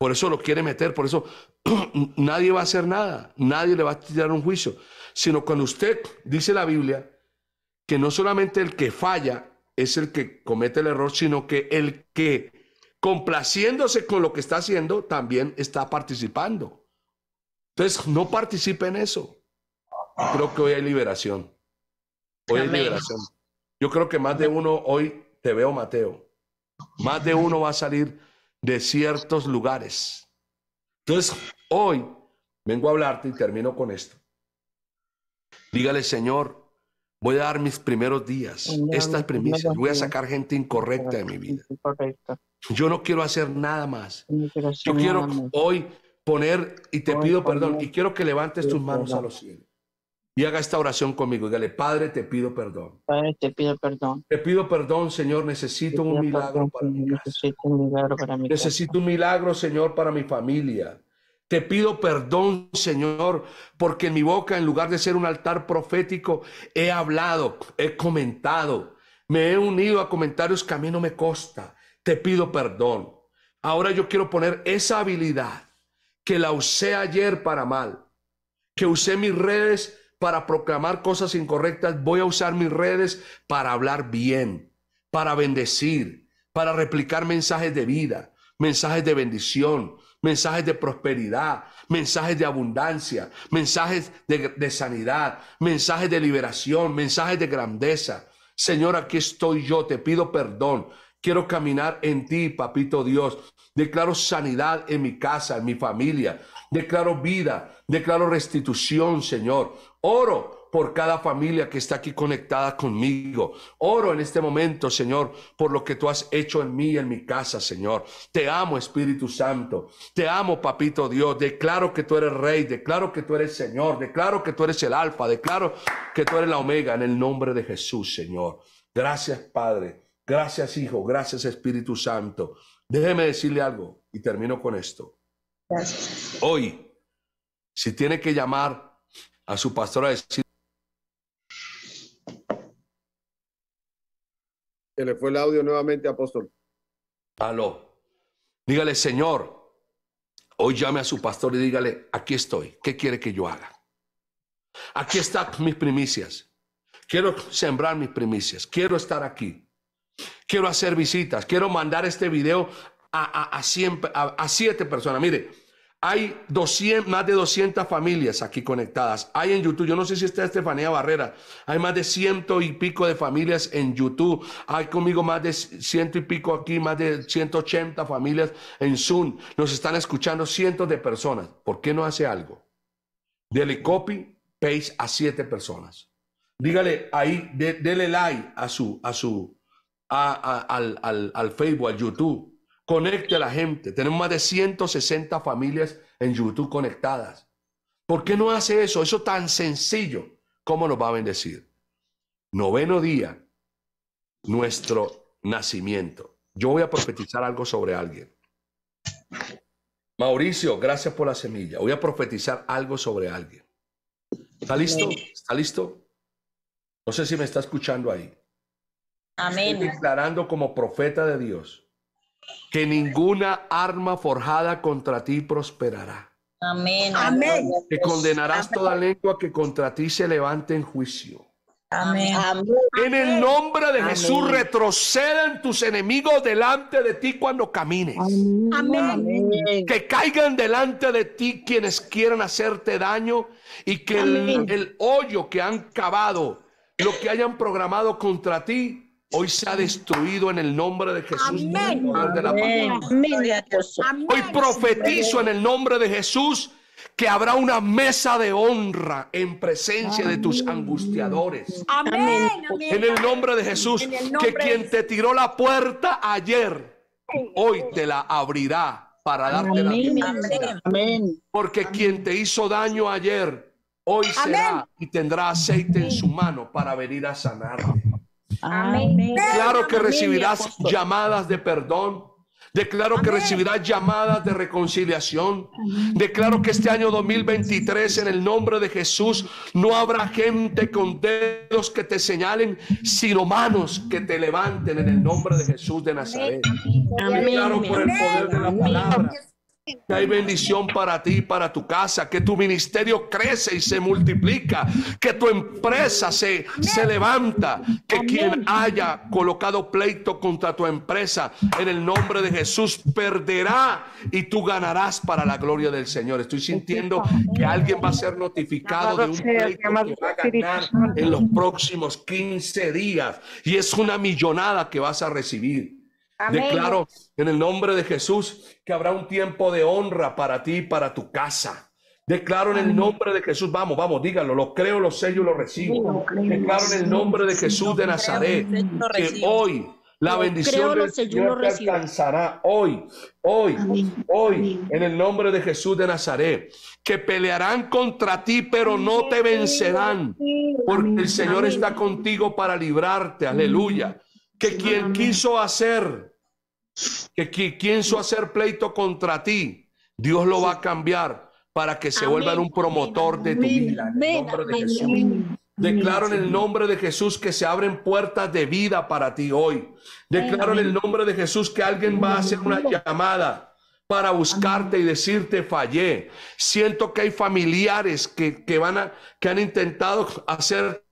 Por eso lo quiere meter, por eso nadie va a hacer nada, nadie le va a tirar un juicio. Sino cuando usted dice la Biblia que no solamente el que falla es el que comete el error, sino que el que complaciéndose con lo que está haciendo, también está participando. Entonces, no participe en eso. Creo que hoy hay liberación. Hoy hay liberación. Yo creo que más de uno hoy te veo, Mateo. Más de uno va a salir de ciertos lugares. Entonces, hoy vengo a hablarte y termino con esto. Dígale, Señor, Voy a dar mis primeros días, estas primicias. Voy a sacar gente incorrecta de mi vida. Yo no quiero hacer nada más. Yo quiero hoy poner, y te pido perdón, y quiero que levantes tus manos a los cielos. Y haga esta oración conmigo. dale, Padre, te pido perdón. Padre, te pido perdón. Te pido perdón, Señor. Necesito un milagro para mi Necesito un milagro para Necesito un milagro, Señor, para mi familia. Te pido perdón, Señor, porque en mi boca, en lugar de ser un altar profético, he hablado, he comentado, me he unido a comentarios que a mí no me costa. Te pido perdón. Ahora yo quiero poner esa habilidad que la usé ayer para mal, que usé mis redes para proclamar cosas incorrectas, voy a usar mis redes para hablar bien, para bendecir, para replicar mensajes de vida, mensajes de bendición, mensajes de prosperidad, mensajes de abundancia, mensajes de, sanidad, mensajes de liberación, mensajes de grandeza. Señor, aquí estoy yo, te pido perdón. Quiero caminar en ti, papito Dios. Declaro sanidad en mi casa, en mi familia. Declaro vida, declaro restitución, Señor. Oro por cada familia que está aquí conectada conmigo. Oro en este momento, Señor, por lo que tú has hecho en mí y en mi casa, Señor. Te amo, Espíritu Santo. Te amo, Papito Dios. Declaro que tú eres Rey. Declaro que tú eres Señor. Declaro que tú eres el Alfa. Declaro que tú eres la Omega en el nombre de Jesús, Señor. Gracias, Padre. Gracias, Hijo. Gracias, Espíritu Santo. Déjeme decirle algo y termino con esto. Hoy, si tiene que llamar a su pastor a decir, le fue el audio nuevamente, apóstol. Aló. Dígale, Señor, hoy llame a su pastor y dígale, aquí estoy, ¿qué quiere que yo haga? Aquí están mis primicias. Quiero sembrar mis primicias, quiero estar aquí. Quiero hacer visitas, quiero mandar este video a, a, a siete personas. Mire, hay más de 200 familias aquí conectadas. Hay en YouTube, yo no sé si está Estefanía Barrera, hay más de ciento y pico de familias en YouTube. Hay conmigo más de ciento y pico aquí, más de 180 familias en Zoom. Nos están escuchando cientos de personas. ¿Por qué no hace algo? Dele copy, paste a siete personas. Dígale ahí, dele like a su, a su, al Facebook, al YouTube Conecte a la gente. Tenemos más de 160 familias en YouTube conectadas. ¿Por qué no hace eso? Eso tan sencillo. ¿Cómo nos va a bendecir? Noveno día, nuestro nacimiento. Yo voy a profetizar algo sobre alguien. Mauricio, gracias por la semilla. Voy a profetizar algo sobre alguien. ¿Está listo? ¿Está listo? No sé si me está escuchando ahí. Amén. Estoy declarando como profeta de Dios que ninguna arma forjada contra ti prosperará. Amén. Que condenarás toda lengua que contra ti se levante en juicio. Amén. En el nombre de Jesús retrocedan tus enemigos delante de ti cuando camines. Amén. Que caigan delante de ti quienes quieran hacerte daño y que el hoyo que han cavado, lo que hayan programado contra ti, Hoy se ha destruido en el nombre de Jesús. Hoy profetizo en el nombre de Jesús que habrá una mesa de honra en presencia de tus angustiadores. Amén. En el nombre de Jesús, que quien te tiró la puerta ayer, hoy te la abrirá para darte la vida Amén. Porque quien te hizo daño ayer, hoy será y tendrá aceite en su mano para venir a sanar. Amén. Claro que recibirás llamadas de perdón. Declaro que recibirás llamadas de reconciliación. Declaro que este año 2023, en el nombre de Jesús, no habrá gente con dedos que te señalen, sino manos que te levanten en el nombre de Jesús de Nazaret. Amén. Declaro por el poder de la palabra que hay bendición para ti para tu casa, que tu ministerio crece y se multiplica, que tu empresa se, se levanta, que quien haya colocado pleito contra tu empresa en el nombre de Jesús perderá y tú ganarás para la gloria del Señor. Estoy sintiendo que alguien va a ser notificado de un pleito que va a ganar en los próximos 15 días y es una millonada que vas a recibir. Declaro en el nombre de Jesús que habrá un tiempo de honra para ti y para tu casa. Declaro en el nombre de Jesús, vamos, vamos, dígalo lo creo, lo sello, lo recibo. Declaro en el nombre de Jesús de Nazaret que hoy la bendición del Señor alcanzará hoy, hoy, hoy, en el nombre de Jesús de Nazaret, que pelearán contra ti, pero no te vencerán, porque el Señor está contigo para librarte, aleluya que quien quiso hacer, que quien quiso hacer pleito contra ti, Dios lo va a cambiar para que se vuelva un promotor de tu vida. En el nombre de Jesús. Declaro en el nombre de Jesús que se abren puertas de vida para ti hoy. Declaro en el nombre de Jesús que alguien va a hacer una llamada para buscarte y decirte fallé. Siento que hay familiares que, van a, que han intentado hacer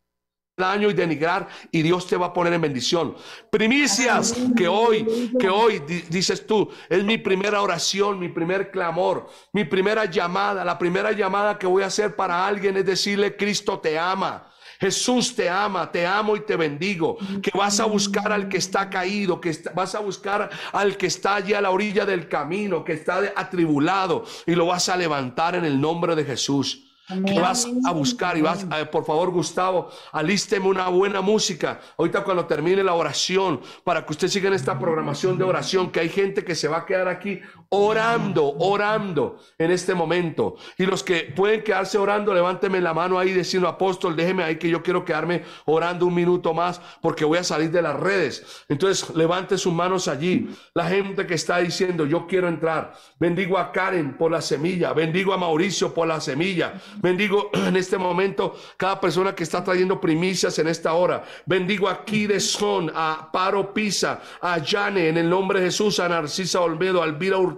daño y denigrar y Dios te va a poner en bendición. Primicias que hoy, que hoy dices tú, es mi primera oración, mi primer clamor, mi primera llamada, la primera llamada que voy a hacer para alguien es decirle, Cristo te ama. Jesús te ama, te amo y te bendigo. Que vas a buscar al que está caído, que vas a buscar al que está allí a la orilla del camino, que está atribulado y lo vas a levantar en el nombre de Jesús que vas a buscar y vas, a, por favor Gustavo, alísteme una buena música. Ahorita cuando termine la oración, para que usted siga en esta programación de oración, que hay gente que se va a quedar aquí orando, orando en este momento. Y los que pueden quedarse orando, levánteme la mano ahí diciendo, apóstol, déjeme ahí que yo quiero quedarme orando un minuto más porque voy a salir de las redes. Entonces, levante sus manos allí. La gente que está diciendo, yo quiero entrar. Bendigo a Karen por la semilla. Bendigo a Mauricio por la semilla. Bendigo en este momento cada persona que está trayendo primicias en esta hora. Bendigo a Son, a Paro Pisa, a Yane, en el nombre de Jesús, a Narcisa Olmedo, a Alvira Urbano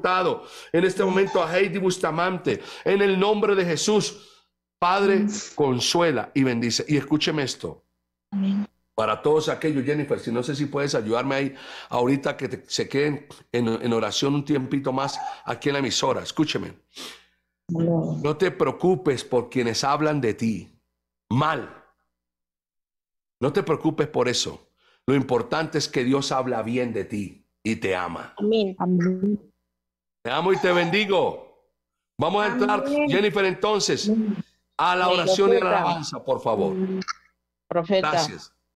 en este momento a Heidi Bustamante, en el nombre de Jesús. Padre, consuela y bendice. Y escúcheme esto. Para todos aquellos, Jennifer, si no sé si puedes ayudarme ahí ahorita que se queden en, oración un tiempito más aquí en la emisora. Escúcheme. No. te preocupes por quienes hablan de ti mal. No te preocupes por eso. Lo importante es que Dios habla bien de ti y te ama. Amén. Te amo y te bendigo. Vamos a entrar, Jennifer, entonces, a la oración y a la alabanza, por favor. Gracias.